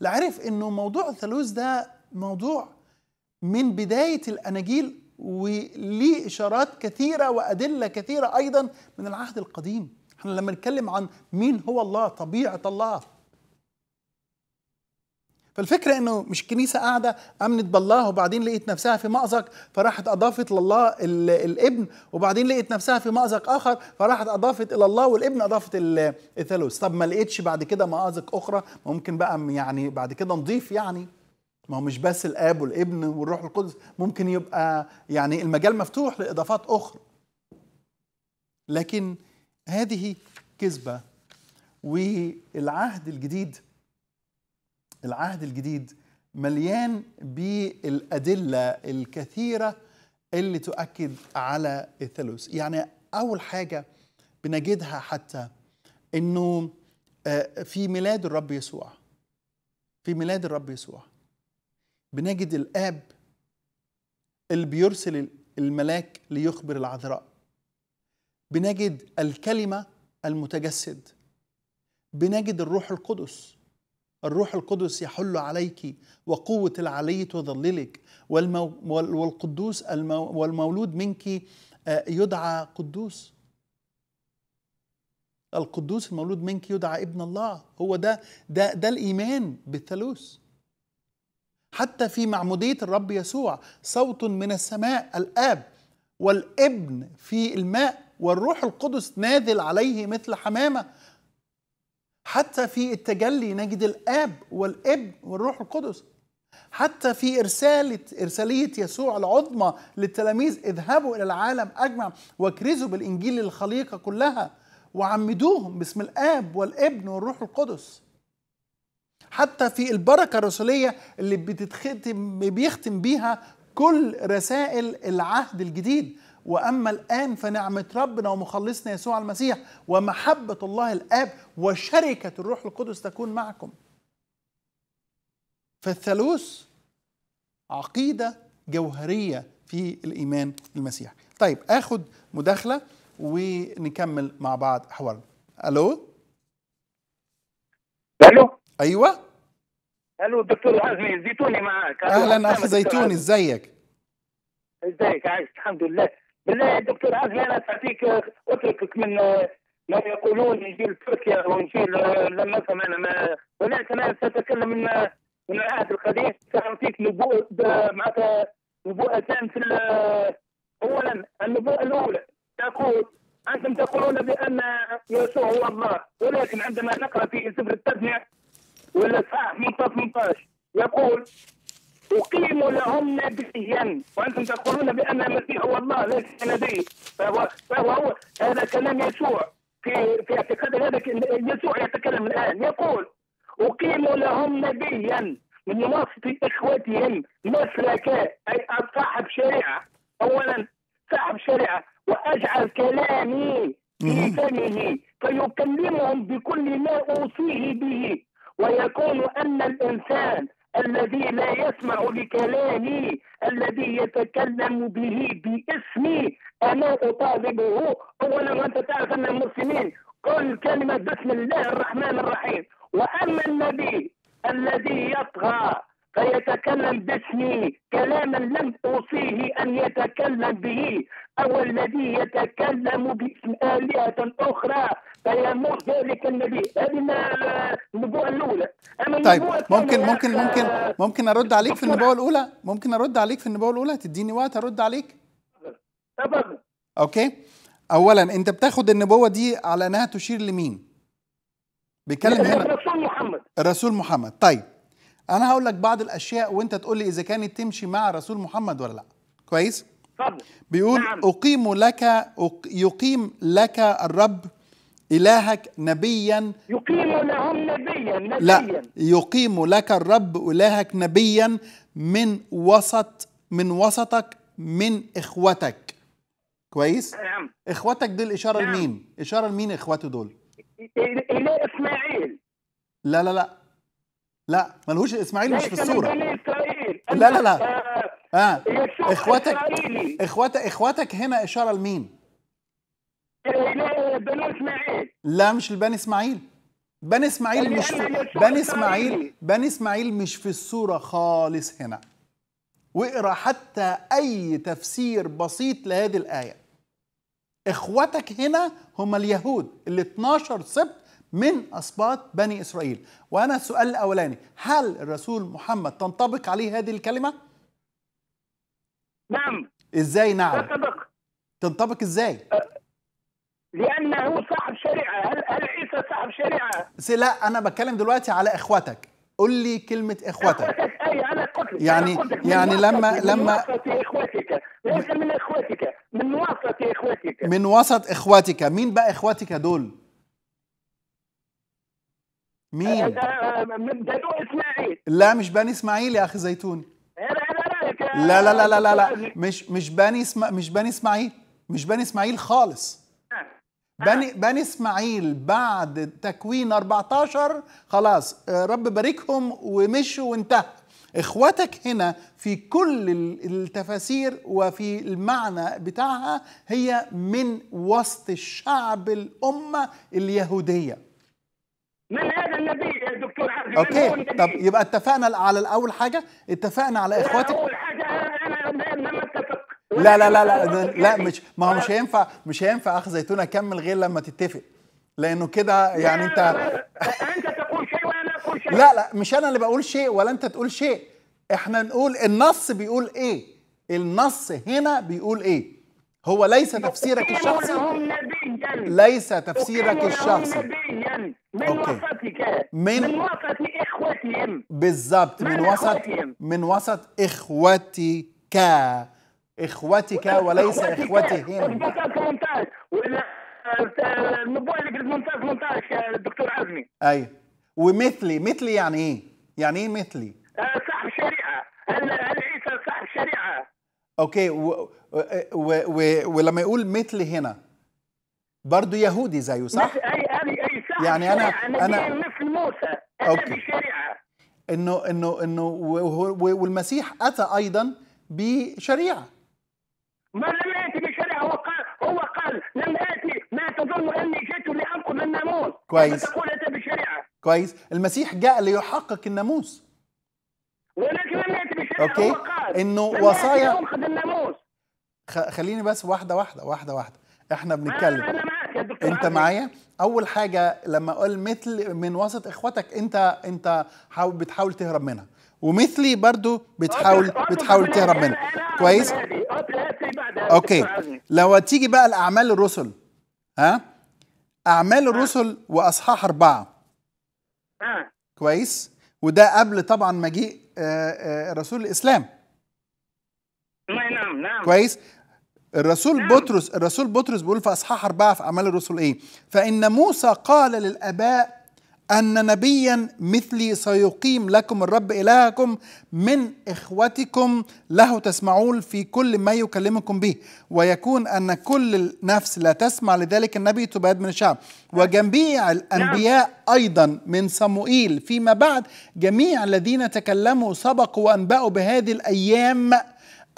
لعرف انه موضوع الثالوث ده موضوع من بداية الأناجيل وليه إشارات كثيرة وأدلة كثيرة أيضا من العهد القديم احنا لما نتكلم عن مين هو الله طبيعة الله فالفكرة انه مش كنيسة قاعدة امنت بالله وبعدين لقيت نفسها في مأزق فراحت اضافت لله الابن وبعدين لقيت نفسها في مأزق اخر فراحت اضافت الى الله والابن اضافت الثالوث طب ما لقيتش بعد كده مأزق اخرى ممكن بقى يعني بعد كده نضيف يعني ما هو مش بس الاب والابن والروح القدس ممكن يبقى يعني المجال مفتوح لاضافات اخرى لكن هذه كذبه والعهد الجديد العهد الجديد مليان بالادله الكثيره اللي تؤكد على الثالوث يعني اول حاجه بنجدها حتى انه آه، في ميلاد الرب يسوع في ميلاد الرب يسوع بنجد الاب اللي بيرسل الملاك ليخبر العذراء بنجد الكلمه المتجسد بنجد الروح القدس الروح القدس يحل عليك وقوة العلي تظللك والمو والقدوس المو والمولود منك آه، يدعى قدوس القدوس المولود منك يدعى ابن الله هو ده ده ده الإيمان بالثالوث حتى في معمودية الرب يسوع صوت من السماء الآب والابن في الماء والروح القدس نازل عليه مثل حمامة حتى في التجلي نجد الآب والابن والروح القدس حتى في إرسالة إرسالية يسوع العظمى للتلاميذ اذهبوا إلى العالم أجمع واكرزوا بالإنجيل للخليقة كلها وعمدوهم باسم الآب والابن والروح القدس حتى في البركه الرسوليه اللي بتتختم بيختم بيها كل رسائل العهد الجديد واما الان فنعمه ربنا ومخلصنا يسوع المسيح ومحبه الله الاب وشركه الروح القدس تكون معكم فالثالوث عقيده جوهريه في الايمان المسيح طيب اخد مداخله ونكمل مع بعض حوارنا الو الو ايوه الو دكتور عزمي زيتوني معاك اهلا اخي زيتوني ازيك ازيك عايش الحمد لله بالله يا دكتور عزمي انا تعطيك اتركك من ما يقولون نجيل تركيا ونجيل لما افهم انا ما ولكن انا ساتكلم من من العهد القديم ساعطيك نبوءه معناتها نبوءتان في اولا النبوءه الاولى تقول انتم تقولون بان يسوع هو الله ولكن عندما نقرا في سفر التثنيه ولا الساعه 18 يقول أقيم لهم نبيا وأنتم تقولون بأن المسيح هو الله ليس نبي فهو, فهو هذا كلام يسوع في في اعتقاد هذا يسوع يتكلم الآن يقول أقيم لهم نبيا من مناصة إخوتهم مسلكا أي صاحب شريعة أولا صاحب شريعة وأجعل كلامي في فمه فيكلمهم بكل ما أوصيه به ويكون أن الإنسان الذي لا يسمع لكلامي الذي يتكلم به باسمي أنا أطالبه أولا وأنت تعرف أن المسلمين قل كلمة بسم الله الرحمن الرحيم وأما النبي الذي يطغى فيتكلم باسمي كلاما لم اوصيه ان يتكلم به او الذي يتكلم باسم الهه اخرى فيموت ذلك النبي هذه الاولى أما طيب ممكن ممكن ممكن ممكن ارد عليك في النبوه الاولى ممكن ارد عليك في النبوه الاولى تديني وقت ارد عليك تفضل اوكي اولا انت بتاخد النبوه دي على انها تشير لمين بيتكلم هنا الرسول محمد الرسول محمد طيب انا هقول لك بعض الاشياء وانت تقول لي اذا كانت تمشي مع رسول محمد ولا لا كويس اتفضل بيقول نعم. اقيم لك يقيم لك الرب إلهك نبيا يقيم لهم نبيا, نبيا لا يقيم لك الرب إلهك نبيا من وسط من وسطك من إخوتك كويس؟ نعم إخوتك دي الإشارة نعم. لمين؟ إشارة لمين إخواته دول؟ إلى إسماعيل لا لا لا لا ملهوش إسماعيل مش في الصورة لا لا لا آه. آه. إخواتك إخواتك هنا إشارة لمين؟ بني اسماعيل لا مش البني اسماعيل بني اسماعيل مش في... بني اسماعيل بني اسماعيل مش في الصوره خالص هنا واقرا حتى اي تفسير بسيط لهذه الايه اخوتك هنا هم اليهود ال 12 سبط من اسباط بني اسرائيل وانا السؤال الاولاني هل الرسول محمد تنطبق عليه هذه الكلمه نعم ازاي نعم تنطبق تنطبق ازاي أه لانه صاحب شريعه هل هل عيسى صاحب شريعه سي لا انا بتكلم دلوقتي على اخواتك قل لي كلمه إخواتك. إخواتك اي انا قلت لك يعني أنا قلت يعني لما لما من وسط إخواتك ليس من اخوتك من وسط إخواتك من وسط اخواتك مين بقى اخواتك دول؟ مين؟ بني آه، آه، آه، اسماعيل لا مش بني اسماعيل يا اخي زيتون لا لا لا لا لا, لا. مش مش بني اسم... مش بني اسماعيل مش بني اسماعيل خالص بني بني اسماعيل بعد تكوين 14 خلاص آه، رب باركهم ومشوا وانتهى اخواتك هنا في كل التفاسير وفي المعنى بتاعها هي من وسط الشعب الامه اليهوديه من هذا النبي يا دكتور عبد اوكي طب يبقى اتفقنا على الاول حاجه اتفقنا على اخواتك اول حاجه انا لا لا لا لا لا يعني. مش ما هو مش هينفع مش هينفع اخ زيتون اكمل غير لما تتفق لانه كده يعني انت انت تقول شيء وانا اقول شيء لا لا مش انا اللي بقول شيء ولا انت تقول شيء احنا نقول النص بيقول ايه النص هنا بيقول ايه هو ليس تفسيرك الشخصي ليس تفسيرك الشخصي من أوكي. وسطك من, من وسط اخوتهم بالظبط من وسط من وسط اخوتك اخوتك وليس اخوتهم الموبايل 18 18 دكتور عزمي ايوه ومثلي مثلي يعني ايه؟ يعني ايه مثلي؟ آه، صاحب الشريعه هل عيسى صاحب الشريعه اوكي و... و... و... ولما يقول مثلي هنا برضه يهودي زيه صح؟ اي اي اي صح يعني انا انا مثل موسى اوكي انه انه انه والمسيح اتى ايضا بشريعه ما لم ياتي بشرع هو قال هو قال لم اتي ما تظن اني جئت لانقذ الناموس كويس تقول اتى بشريعه كويس المسيح جاء ليحقق الناموس ولكن لم ياتي بشرع اوكي هو قال انه وصايا الناموس خليني بس واحده واحده واحده واحده احنا بنتكلم انا معاك يا دكتور انت معايا اول حاجه لما اقول مثل من وسط اخواتك انت انت بتحاول تهرب منها ومثلي برضو بتحاول بتحاول تهرب منها كويس اوكي لو تيجي بقى لاعمال الرسل ها اعمال آه. الرسل واصحاح اربعه آه. كويس وده قبل طبعا مجيء آه، رسول الاسلام نعم نعم كويس الرسول نعم. بطرس الرسول بطرس بيقول في اصحاح اربعه في اعمال الرسل ايه؟ فان موسى قال للاباء أن نبيا مثلي سيقيم لكم الرب إلهكم من إخوتكم له تسمعون في كل ما يكلمكم به ويكون أن كل نفس لا تسمع لذلك النبي تباد من الشعب وجميع الأنبياء أيضا من صموئيل فيما بعد جميع الذين تكلموا سبقوا وأنبأوا بهذه الأيام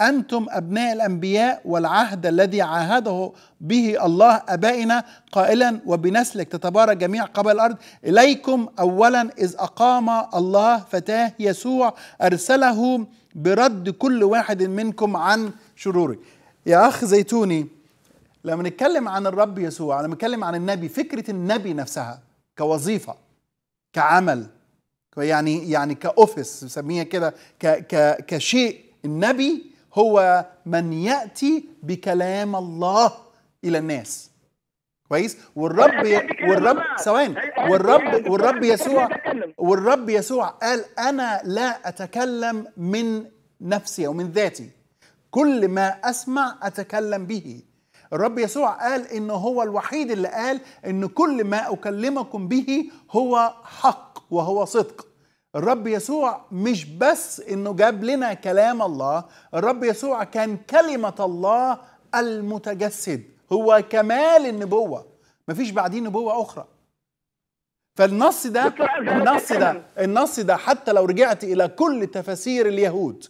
أنتم أبناء الأنبياء والعهد الذي عاهده به الله أبائنا قائلا وبنسلك تتبارك جميع قبل الأرض إليكم أولا إذ أقام الله فتاه يسوع أرسله برد كل واحد منكم عن شروره يا أخ زيتوني لما نتكلم عن الرب يسوع لما نتكلم عن النبي فكرة النبي نفسها كوظيفة كعمل يعني يعني كأوفيس بنسميها كده كشيء النبي هو من ياتي بكلام الله الى الناس كويس والرب ي... والرب ثواني والرب والرب يسوع والرب يسوع قال انا لا اتكلم من نفسي او من ذاتي كل ما اسمع اتكلم به الرب يسوع قال ان هو الوحيد اللي قال ان كل ما اكلمكم به هو حق وهو صدق الرب يسوع مش بس انه جاب لنا كلام الله الرب يسوع كان كلمة الله المتجسد هو كمال النبوة مفيش بعدين نبوة أخرى فالنص ده النص ده النص ده حتى لو رجعت إلى كل تفاسير اليهود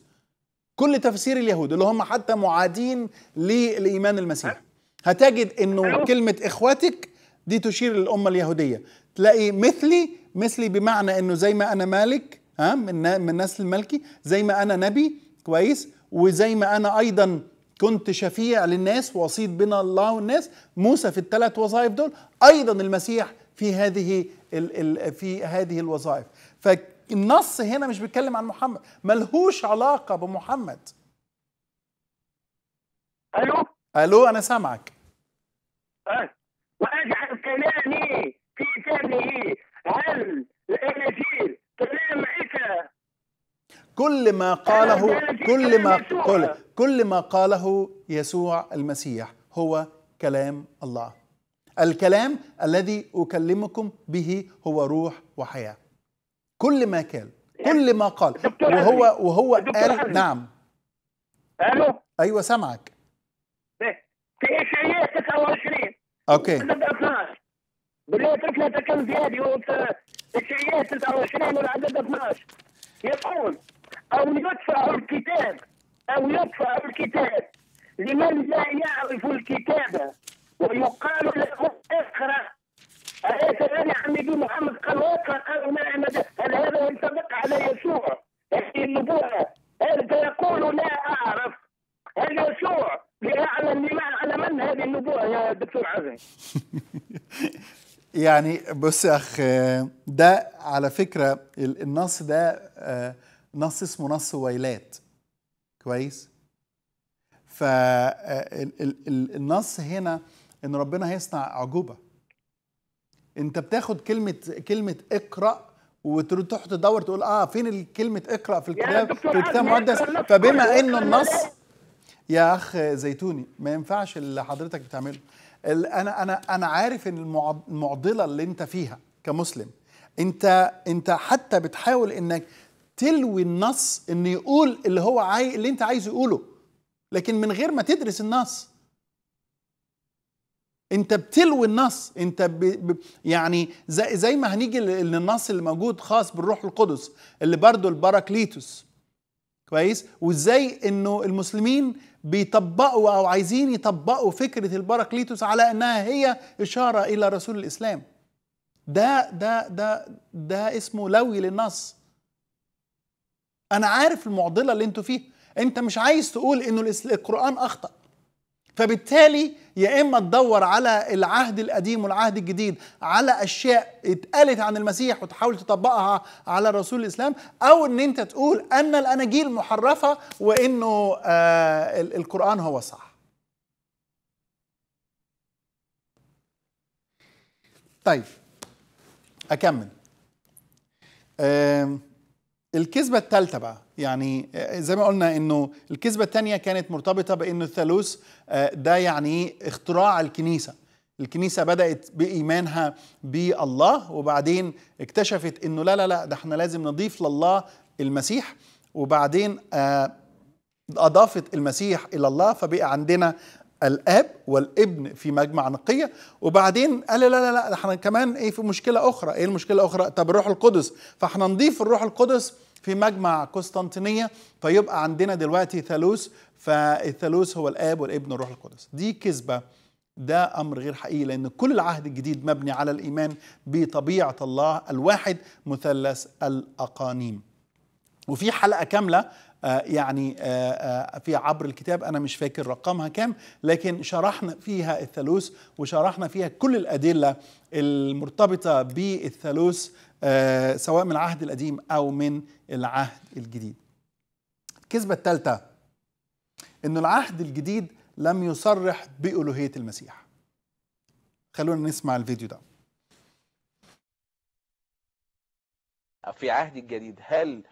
كل تفسير اليهود اللي هم حتى معادين للإيمان المسيحي هتجد انه كلمة اخواتك دي تشير للأمة اليهودية تلاقي مثلي مثلي بمعنى انه زي ما انا مالك ها من من نسل الملكي زي ما انا نبي كويس وزي ما انا ايضا كنت شفيع للناس وسيط بين الله والناس موسى في الثلاث وظائف دول ايضا المسيح في هذه الـ الـ في هذه الوظائف فالنص هنا مش بيتكلم عن محمد ملهوش علاقه بمحمد الو الو انا سامعك اه واجعل كلامي في فمه هل الاناجيل كلام عيسى كل ما قاله كل ما كل, كل ما قاله يسوع المسيح هو كلام الله الكلام الذي اكلمكم به هو روح وحياه كل ما قال كل ما قال وهو وهو قال نعم الو ايوه سامعك في اشعياء 29 اوكي بالله كتلة كم زيادة وانت الشعيات 29 والعدد 12 يقول او يدفع الكتاب او يدفع الكتاب لمن لا يعرف الكتاب ويقال له اقرأ أليس الآن حميد محمد قال واقرأ قالوا ما هل هذا ينطبق على يسوع هذه النبوة أنت يقول لا أعرف هل يسوع لأعلم لما على من هذه النبوة يا دكتور عزيز يعني بص يا اخ ده على فكره النص ده آه، نص اسمه نص ويلات كويس فالنص آه، هنا ان ربنا هيصنع عجوبه انت بتاخد كلمه كلمه اقرا وتروح تدور تقول اه فين الكلمه اقرا في الكتاب في الكتاب المقدس فبما انه النص يا اخ زيتوني ما ينفعش اللي حضرتك بتعمله انا انا انا عارف ان المعضله اللي انت فيها كمسلم انت انت حتى بتحاول انك تلوي النص ان يقول اللي هو عاي... اللي انت عايز يقوله لكن من غير ما تدرس النص انت بتلوي النص انت ب... ب... يعني زي... زي ما هنيجي للنص اللي موجود خاص بالروح القدس اللي برضه الباراكليتوس كويس وازاي انه المسلمين بيطبقوا او عايزين يطبقوا فكره البراكليتوس على انها هي اشاره الى رسول الاسلام ده ده ده ده اسمه لوي للنص انا عارف المعضله اللي انتوا فيها انت مش عايز تقول انه القران اخطا فبالتالي يا إما تدور على العهد القديم والعهد الجديد على أشياء اتقالت عن المسيح وتحاول تطبقها على رسول الإسلام أو إن أنت تقول أن الأناجيل محرفة وإنه آه القرآن هو صح طيب أكمل آه الكذبة الثالثة بقى يعني آه، زي ما قلنا انه الكذبة الثانية كانت مرتبطة بان الثالوث آه، ده يعني اختراع الكنيسة الكنيسة بدأت بإيمانها بالله وبعدين اكتشفت انه لا لا لا ده احنا لازم نضيف لله المسيح وبعدين آه، أضافت المسيح إلى الله فبقى عندنا الاب والابن في مجمع نقيه وبعدين قال لا لا لا احنا كمان ايه في مشكله اخرى ايه المشكله الاخرى طب الروح القدس فاحنا نضيف الروح القدس في مجمع قسطنطينيه فيبقى طيب، عندنا دلوقتي ثالوث فالثالوث هو الاب والابن والروح القدس دي كذبه ده امر غير حقيقي لان كل العهد الجديد مبني على الايمان بطبيعه الله الواحد مثلث الاقانيم وفي حلقه كامله آه، يعني آه، آه، في عبر الكتاب أنا مش فاكر رقمها كام لكن شرحنا فيها الثالوث وشرحنا فيها كل الأدلة المرتبطة بالثالوث سواء من العهد القديم أو من العهد الجديد الكذبة الثالثة أن العهد الجديد لم يصرح بألوهية المسيح خلونا نسمع الفيديو ده في عهد الجديد هل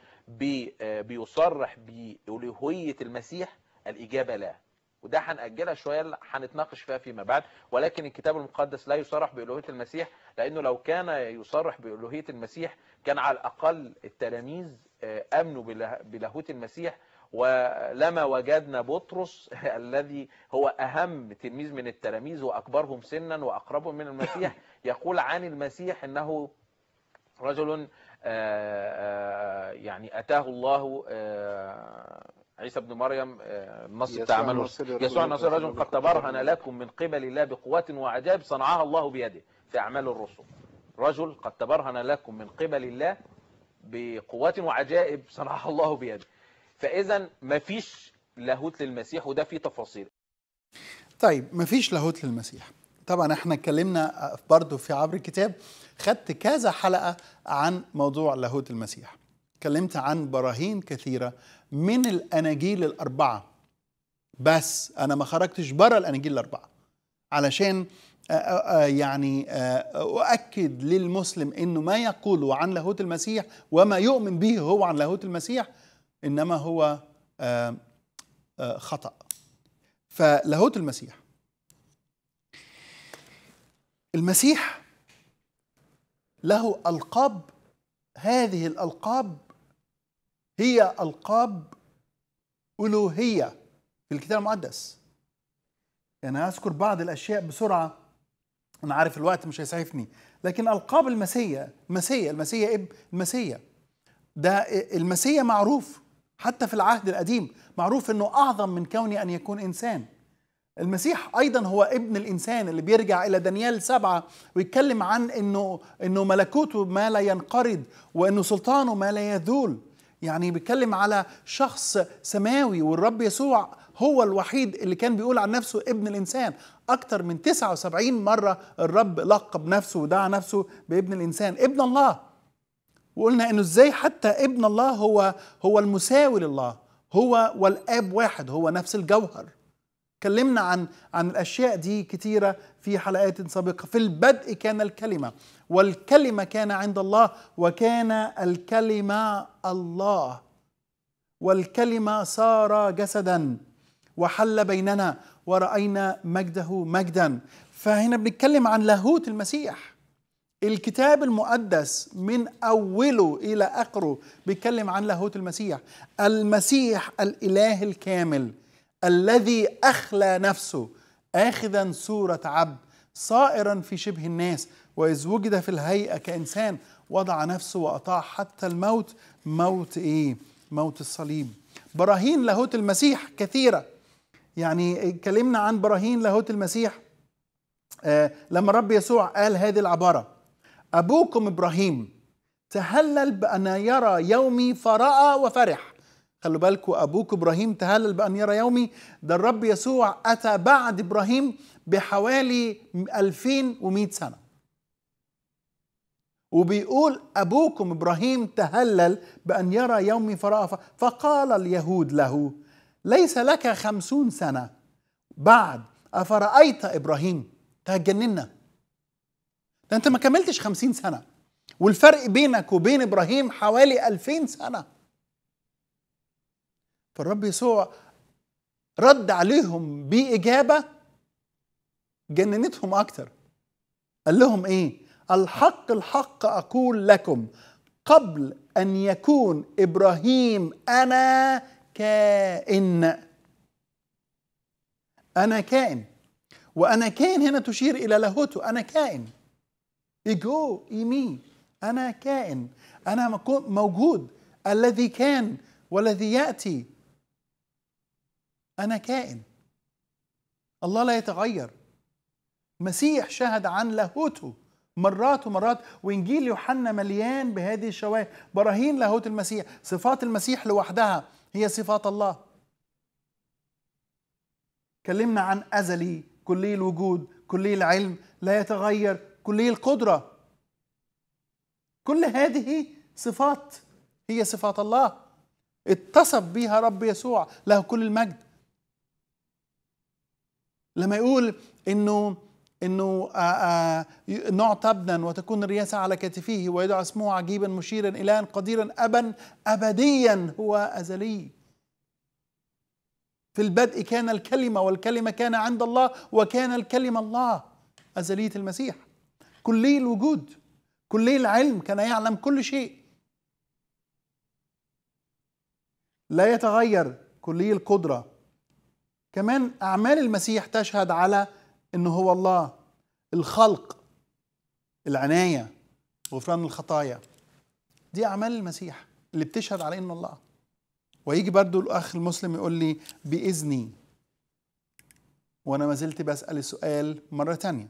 آه، بيصرح بألوهية المسيح الإجابة لا وده هنأجلها شوية هنتناقش فيها فيما بعد ولكن الكتاب المقدس لا يصرح بألوهية المسيح لأنه لو كان يصرح بألوهية المسيح كان على الأقل التلاميذ آه، أمنوا بلاهوت المسيح ولما وجدنا بطرس الذي هو أهم تلميذ من التلاميذ وأكبرهم سنا وأقربهم من المسيح يقول عن المسيح أنه رجل آه، آه، يعني أتاه الله آه، عيسى ابن مريم النص بتاع عمله يسوع النصير رجل قد تبرهن لكم من قبل الله بقوات وعجائب صنعها الله بيده في أعمال الرسل رجل قد تبرهن لكم من قبل الله بقوات وعجائب صنعها الله بيده فإذا مفيش لاهوت للمسيح وده فيه تفاصيل طيب مفيش لاهوت للمسيح طبعا احنا اتكلمنا آه، برضه في عبر الكتاب خدت كذا حلقه عن موضوع لاهوت المسيح اتكلمت عن براهين كثيره من الاناجيل الاربعه بس انا ما خرجتش بره الاناجيل الاربعه علشان آه، آه، يعني اؤكد للمسلم انه ما يقوله عن لاهوت المسيح وما يؤمن به هو عن لاهوت المسيح انما هو خطا فلاهوت المسيح المسيح له القاب هذه الالقاب هي القاب الوهيه في الكتاب المقدس يعني انا اذكر بعض الاشياء بسرعه انا عارف الوقت مش هيسعفني لكن القاب المسيا مسيا المسيا اب المسيا ده المسيا معروف حتى في العهد القديم معروف انه اعظم من كونه ان يكون انسان المسيح ايضا هو ابن الانسان اللي بيرجع الى دانيال سبعة ويتكلم عن انه انه ملكوته ما لا ينقرض وانه سلطانه ما لا يذول يعني بيتكلم على شخص سماوي والرب يسوع هو الوحيد اللي كان بيقول عن نفسه ابن الانسان اكتر من 79 مره الرب لقب نفسه ودعا نفسه بابن الانسان ابن الله وقلنا انه ازاي حتى ابن الله هو هو المساوي لله هو والاب واحد هو نفس الجوهر اتكلمنا عن عن الاشياء دي كثيره في حلقات سابقه في البدء كان الكلمه والكلمه كان عند الله وكان الكلمه الله والكلمه صار جسدا وحل بيننا ورأينا مجده مجدا فهنا بنتكلم عن لاهوت المسيح الكتاب المقدس من أوله إلى آخره بيتكلم عن لاهوت المسيح المسيح الإله الكامل الذي أخلى نفسه آخذا صورة عبد صائرا في شبه الناس وإذ وجد في الهيئة كإنسان وضع نفسه وأطاع حتى الموت موت إيه؟ موت الصليب براهين لاهوت المسيح كثيرة يعني اتكلمنا عن براهين لاهوت المسيح آه لما رب يسوع قال هذه العبارة أبوكم إبراهيم تهلل بأن يرى يومي فرأى وفرح خلوا بالكم أبوك إبراهيم تهلل بأن يرى يومي ده الرب يسوع أتى بعد إبراهيم بحوالي 2100 سنة وبيقول أبوكم إبراهيم تهلل بأن يرى يومي فرأى فقال اليهود له ليس لك خمسون سنة بعد أفرأيت إبراهيم تجننا ده أنت ما كملتش خمسين سنة والفرق بينك وبين إبراهيم حوالي ألفين سنة فالرب يسوع رد عليهم بإجابة جننتهم أكتر قال لهم إيه الحق الحق أقول لكم قبل أن يكون إبراهيم أنا كائن أنا كائن وأنا كائن هنا تشير إلى لاهوته أنا كائن إيجو إيمي أنا كائن أنا موجود الذي كان والذي يأتي أنا كائن الله لا يتغير مسيح شهد عن لاهوته مرات ومرات وإنجيل يوحنا مليان بهذه الشواهد براهين لاهوت المسيح صفات المسيح لوحدها هي صفات الله كلمنا عن أزلي كلي الوجود كلي العلم لا يتغير كلي القدرة كل هذه صفات هي صفات الله اتصف بها رب يسوع له كل المجد لما يقول انه انه نعطى ابنا وتكون الرياسه على كتفيه ويدعى اسمه عجيبا مشيرا الها قديرا ابا ابديا هو ازلي في البدء كان الكلمه والكلمه كان عند الله وكان الكلمه الله ازليه المسيح كلي الوجود كلي العلم كان يعلم كل شيء لا يتغير كلي القدره كمان أعمال المسيح تشهد على إن هو الله الخلق العناية غفران الخطايا دي أعمال المسيح اللي بتشهد على إنه الله ويجي برضو الأخ المسلم يقول لي بإذني وأنا ما زلت بسأل السؤال مرة تانية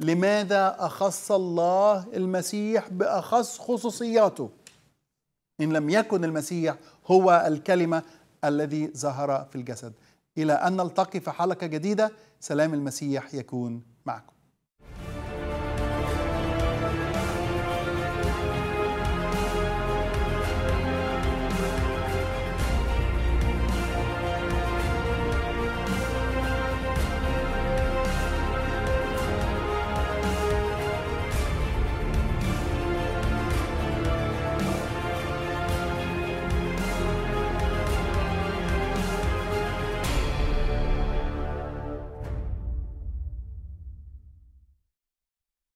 لماذا أخص الله المسيح بأخص خصوصياته إن لم يكن المسيح هو الكلمة الذي ظهر في الجسد إلى أن نلتقي في حلقة جديدة سلام المسيح يكون معكم